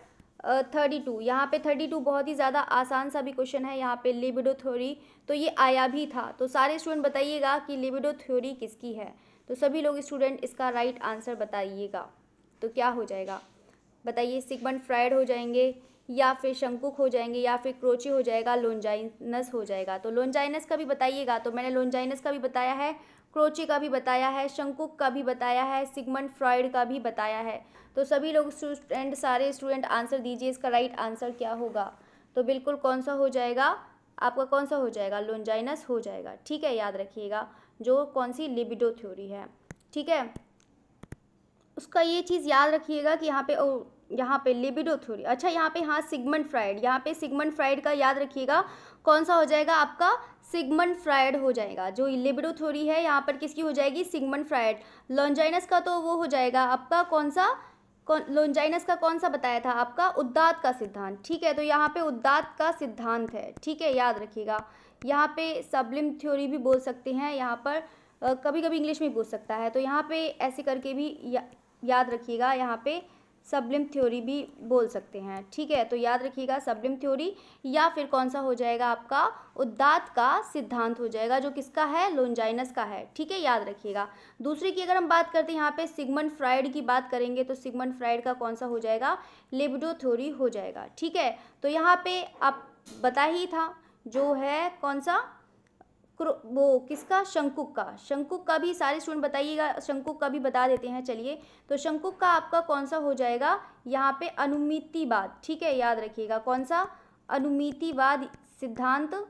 थर्टी टू यहाँ पर थर्टी टू बहुत ही ज़्यादा आसान सा भी क्वेश्चन है यहाँ पे लिबिडो थ्योरी तो ये आया भी था तो सारे स्टूडेंट बताइएगा कि लिबिडो थ्योरी किसकी है तो सभी लोग स्टूडेंट इसका राइट आंसर बताइएगा तो क्या हो जाएगा बताइए सिगमंड फ्राइड हो जाएंगे या फिर शंकुक हो जाएंगे या फिर क्रोची हो जाएगा लोनजाइनस हो जाएगा तो लोनजाइनस का भी बताइएगा तो मैंने लोनजाइनस का भी बताया है क्रोची का भी बताया है शंकुक का भी बताया है सिगमंड फ्रॉइड का भी बताया है तो सभी लोग स्टूडेंट सारे स्टूडेंट आंसर दीजिए इसका राइट आंसर क्या होगा तो बिल्कुल कौन सा हो जाएगा आपका कौन सा हो जाएगा लोनजाइनस हो जाएगा ठीक है याद रखिएगा जो कौन सी लिबिडो थ्योरी है ठीक है उसका ये चीज़ याद रखिएगा कि यहाँ पे यहाँ पे लिबिडो थ्योरी अच्छा यहाँ पे हाँ सिगमंड फ्राइड यहाँ पे सिगमंड फ्राइड का याद रखिएगा कौन सा हो जाएगा आपका सिगमंड फ्राइड हो जाएगा जो लिबिडो थ्योरी है यहाँ पर किसकी हो जाएगी सिगमंड फ्राइड लॉन्जाइनस का तो वो हो जाएगा आपका कौन सा कौन लॉन्जाइनस का कौन सा बताया था आपका उद्दात का सिद्धांत ठीक है तो यहाँ पे उद्दात का सिद्धांत है ठीक है याद रखिएगा यहाँ पे सबलिम थ्योरी भी बोल सकते हैं यहाँ पर कभी कभी इंग्लिश में बोल सकता है तो यहाँ पे ऐसे करके भी या, याद रखिएगा यहाँ पे सबलिम थ्योरी भी बोल सकते हैं ठीक है तो याद रखिएगा सबलिम थ्योरी या फिर कौन सा हो जाएगा आपका उद्दात का सिद्धांत हो जाएगा जो किसका है लोन्जाइनस का है ठीक है याद रखिएगा दूसरे की अगर हम बात करते हैं यहाँ पे सिगमंड फ्राइड की बात करेंगे तो सिगमंड फ्राइड का कौन सा हो जाएगा लिबडो थ्योरी हो जाएगा ठीक है तो यहाँ पर आप बता ही था जो है कौन सा वो किसका शंकुक का शंकुक का भी सारे स्टूडेंट बताइएगा शंकुक का भी बता देते हैं चलिए तो शंकुक का आपका कौन सा हो जाएगा यहाँ पे अनुमितिवाद ठीक है याद रखिएगा कौन सा अनुमितिवाद सिद्धांत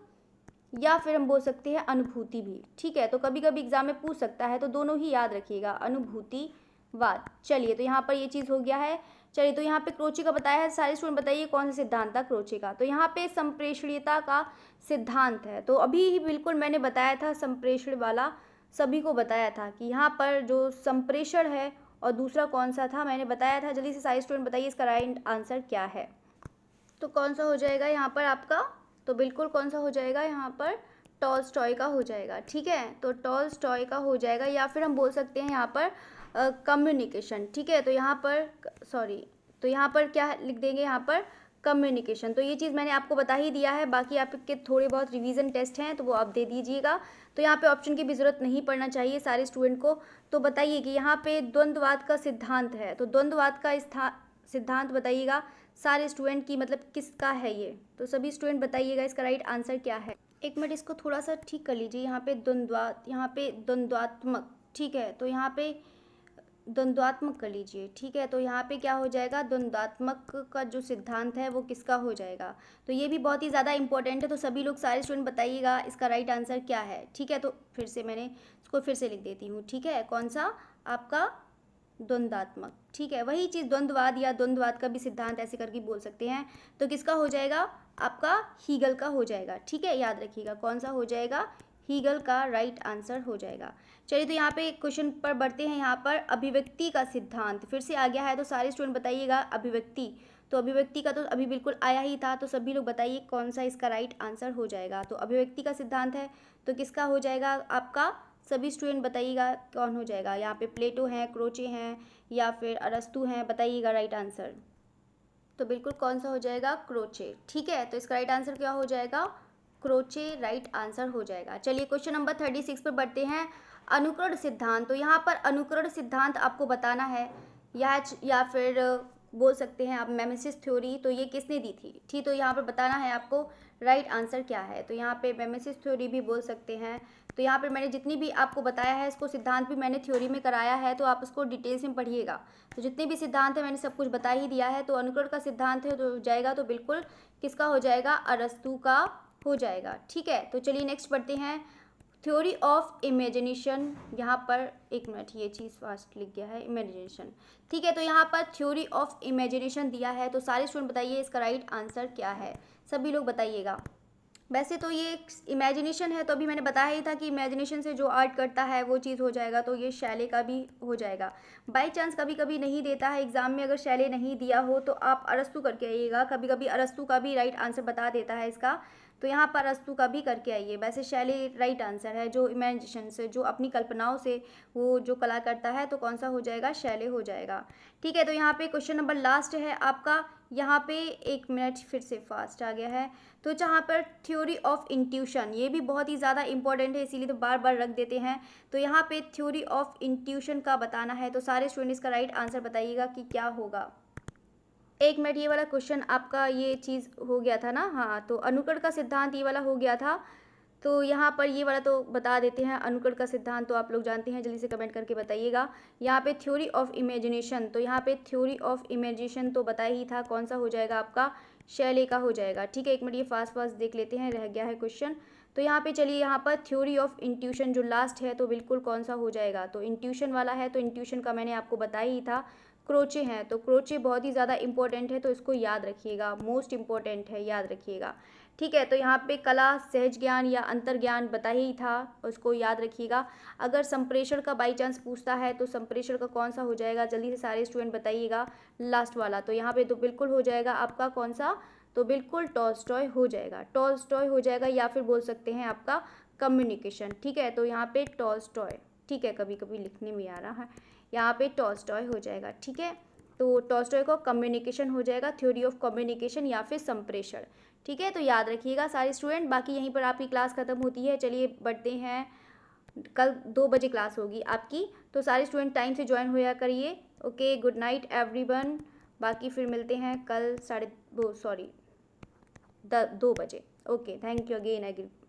या फिर हम बोल सकते हैं अनुभूति भी ठीक है तो कभी कभी एग्जाम में पूछ सकता है तो दोनों ही याद रखिएगा अनुभूतिवाद चलिए तो यहाँ पर ये चीज़ हो गया है चलिए तो यहाँ पे क्रोचे का बताया है सारे स्टूडेंट बताइए कौन सा सिद्धांत था क्रोचे का तो यहाँ पे संप्रेषणीयता का सिद्धांत है तो अभी ही बिल्कुल मैंने बताया था संप्रेषण वाला सभी को बताया था कि यहाँ पर जो संप्रेषण है और दूसरा कौन सा था मैंने बताया था जल्दी से सारे स्टूडेंट बताइए इसका राइट आंसर क्या है तो कौन सा हो जाएगा यहाँ पर आपका तो बिल्कुल कौन सा हो जाएगा यहाँ पर टॉल स्टॉय का हो जाएगा ठीक है तो टॉल स्टॉय का हो जाएगा या फिर हम बोल सकते हैं यहाँ पर कम्युनिकेशन ठीक है तो यहाँ पर सॉरी तो यहाँ पर क्या लिख देंगे यहाँ पर कम्युनिकेशन तो ये चीज़ मैंने आपको बता ही दिया है बाकी आपके थोड़े बहुत रिवीजन टेस्ट हैं तो वो आप दे दीजिएगा तो यहाँ पे ऑप्शन की भी ज़रूरत नहीं पड़ना चाहिए सारे स्टूडेंट को तो बताइए कि यहाँ पे द्वंद्ववाद का सिद्धांत है तो द्वंद्ववाद का सिद्धांत बताइएगा सारे स्टूडेंट की मतलब किसका है ये तो सभी स्टूडेंट बताइएगा इसका राइट आंसर क्या है एक मिनट इसको थोड़ा सा ठीक कर लीजिए यहाँ पे द्वंद्वात यहाँ पे द्वंद्वात्मक ठीक है तो यहाँ पे द्वंद्वात्मक कर लीजिए ठीक है तो यहाँ पे क्या हो जाएगा द्वंद्वात्मक का जो सिद्धांत है वो किसका हो जाएगा तो ये भी बहुत ही ज़्यादा इंपॉर्टेंट है तो सभी लोग सारे स्टूडेंट बताइएगा इसका राइट आंसर क्या है ठीक है तो फिर से मैंने इसको फिर से लिख देती हूँ ठीक है कौन सा आपका द्वंद्वात्मक ठीक है वही चीज़ द्वंद्ववाद या द्वंद्ववाद का भी सिद्धांत ऐसे करके बोल सकते हैं तो किसका हो जाएगा आपका हीगल का हो जाएगा ठीक है याद रखिएगा कौन सा हो जाएगा हीगल का राइट आंसर हो जाएगा चलिए तो यहाँ पे क्वेश्चन पर बढ़ते हैं यहाँ पर अभिव्यक्ति का सिद्धांत फिर से आ गया है तो सारे स्टूडेंट बताइएगा अभिव्यक्ति तो अभिव्यक्ति का तो अभी बिल्कुल आया ही था तो सभी लोग बताइए कौन सा इसका राइट आंसर हो जाएगा तो अभिव्यक्ति का सिद्धांत है तो किसका हो जाएगा आपका सभी स्टूडेंट बताइएगा कौन हो जाएगा यहाँ पे प्लेटो हैं क्रोचे हैं या फिर अरस्तु हैं बताइएगा राइट आंसर तो बिल्कुल कौन सा हो जाएगा क्रोचे ठीक है तो इसका राइट आंसर क्या हो जाएगा क्रोचे राइट आंसर हो जाएगा चलिए क्वेश्चन नंबर थर्टी सिक्स पर बढ़ते हैं अनुकरण सिद्धांत तो यहाँ पर अनुकरण सिद्धांत आपको बताना है या या फिर बोल सकते हैं आप मेमेसिस थ्योरी तो ये किसने दी थी ठीक तो यहाँ पर बताना है आपको राइट right आंसर क्या है तो यहाँ पे मेमेसिस थ्योरी भी बोल सकते हैं तो यहाँ पर मैंने जितनी भी आपको बताया है इसको सिद्धांत भी मैंने थ्योरी में कराया है तो आप उसको डिटेल्स में पढ़िएगा तो जितने भी सिद्धांत है मैंने सब कुछ बता ही दिया है तो अनुकरण का सिद्धांत है तो जाएगा तो बिल्कुल किसका हो जाएगा अरस्तु का हो जाएगा ठीक है तो चलिए नेक्स्ट पढ़ते हैं थ्योरी ऑफ इमेजिनेशन यहाँ पर एक मिनट ये चीज़ फास्ट लिख गया है इमेजिनेशन ठीक है तो यहाँ पर थ्योरी ऑफ इमेजिनेशन दिया है तो सारे स्टूडेंट बताइए इसका राइट आंसर क्या है सभी लोग बताइएगा वैसे तो ये इमेजिनेशन है तो अभी मैंने बताया ही था कि इमेजिनेशन से जो आर्ट करता है वो चीज़ हो जाएगा तो ये शैले का भी हो जाएगा बाई चांस कभी कभी नहीं देता है एग्ज़ाम में अगर शैले नहीं दिया हो तो आप अरस्तु करके आइएगा कभी कभी अरस्तु का भी राइट आंसर बता देता है इसका तो यहाँ पर अस्तु का भी करके आइए वैसे शैली राइट आंसर है जो इमेजिनेशन से जो अपनी कल्पनाओं से वो जो कला करता है तो कौन सा हो जाएगा शैली हो जाएगा ठीक है तो यहाँ पे क्वेश्चन नंबर लास्ट है आपका यहाँ पे एक मिनट फिर से फास्ट आ गया है तो जहाँ पर थ्योरी ऑफ इंट्यूशन ये भी बहुत ही ज़्यादा इंपॉर्टेंट है इसीलिए तो बार बार रख देते हैं तो यहाँ पे थ्योरी ऑफ इंट्यूशन का बताना है तो सारे स्टूडेंट्स का राइट आंसर बताइएगा कि क्या होगा एक मिनट ये वाला क्वेश्चन आपका ये चीज़ हो गया था ना हाँ तो अनुकरण का सिद्धांत ये वाला हो गया था तो यहाँ पर ये वाला तो बता देते हैं अनुकरण का सिद्धांत तो आप लोग जानते हैं जल्दी से कमेंट करके बताइएगा यहाँ पे थ्योरी ऑफ इमेजिनेशन तो यहाँ पे थ्योरी ऑफ इमेजिनेशन तो बताया ही था कौन सा हो जाएगा आपका शैले का हो जाएगा ठीक है एक मिनट ये फास्ट फास्ट देख लेते हैं रह गया है क्वेश्चन तो यहाँ पे चलिए यहाँ पर थ्योरी ऑफ इंट्यूशन जो लास्ट है तो बिल्कुल कौन सा हो जाएगा तो इंट्यूशन वाला है तो इंट्यूशन का मैंने आपको बताया ही था क्रोचे हैं तो क्रोचे बहुत ही ज़्यादा इंपॉर्टेंट है तो इसको याद रखिएगा मोस्ट इंपॉर्टेंट है याद रखिएगा ठीक है तो यहाँ पे कला सहज ज्ञान या अंतर ज्ञान बता ही था उसको याद रखिएगा अगर संप्रेषण का बाई चांस पूछता है तो संप्रेषण का कौन सा हो जाएगा जल्दी से सारे स्टूडेंट बताइएगा लास्ट वाला तो यहाँ पे तो बिल्कुल हो जाएगा आपका कौन सा तो बिल्कुल टॉलस्टॉय हो जाएगा टॉलस्टॉय हो जाएगा या फिर बोल सकते हैं आपका कम्युनिकेशन ठीक है तो यहाँ पे टॉलस्टॉय ठीक है कभी कभी लिखने में आ रहा है यहाँ पे टॉस्टॉय हो जाएगा ठीक है तो टॉस्टॉय को कम्युनिकेशन हो जाएगा थ्योरी ऑफ कम्युनिकेशन या फिर संप्रेषण ठीक है तो याद रखिएगा सारे स्टूडेंट बाकी यहीं पर आपकी क्लास ख़त्म होती है चलिए बढ़ते हैं कल दो बजे क्लास होगी आपकी तो सारे स्टूडेंट टाइम से ज्वाइन होया करिए ओके गुड नाइट एवरी बाकी फिर मिलते हैं कल साढ़े सॉरी दो बजे okay thank you again again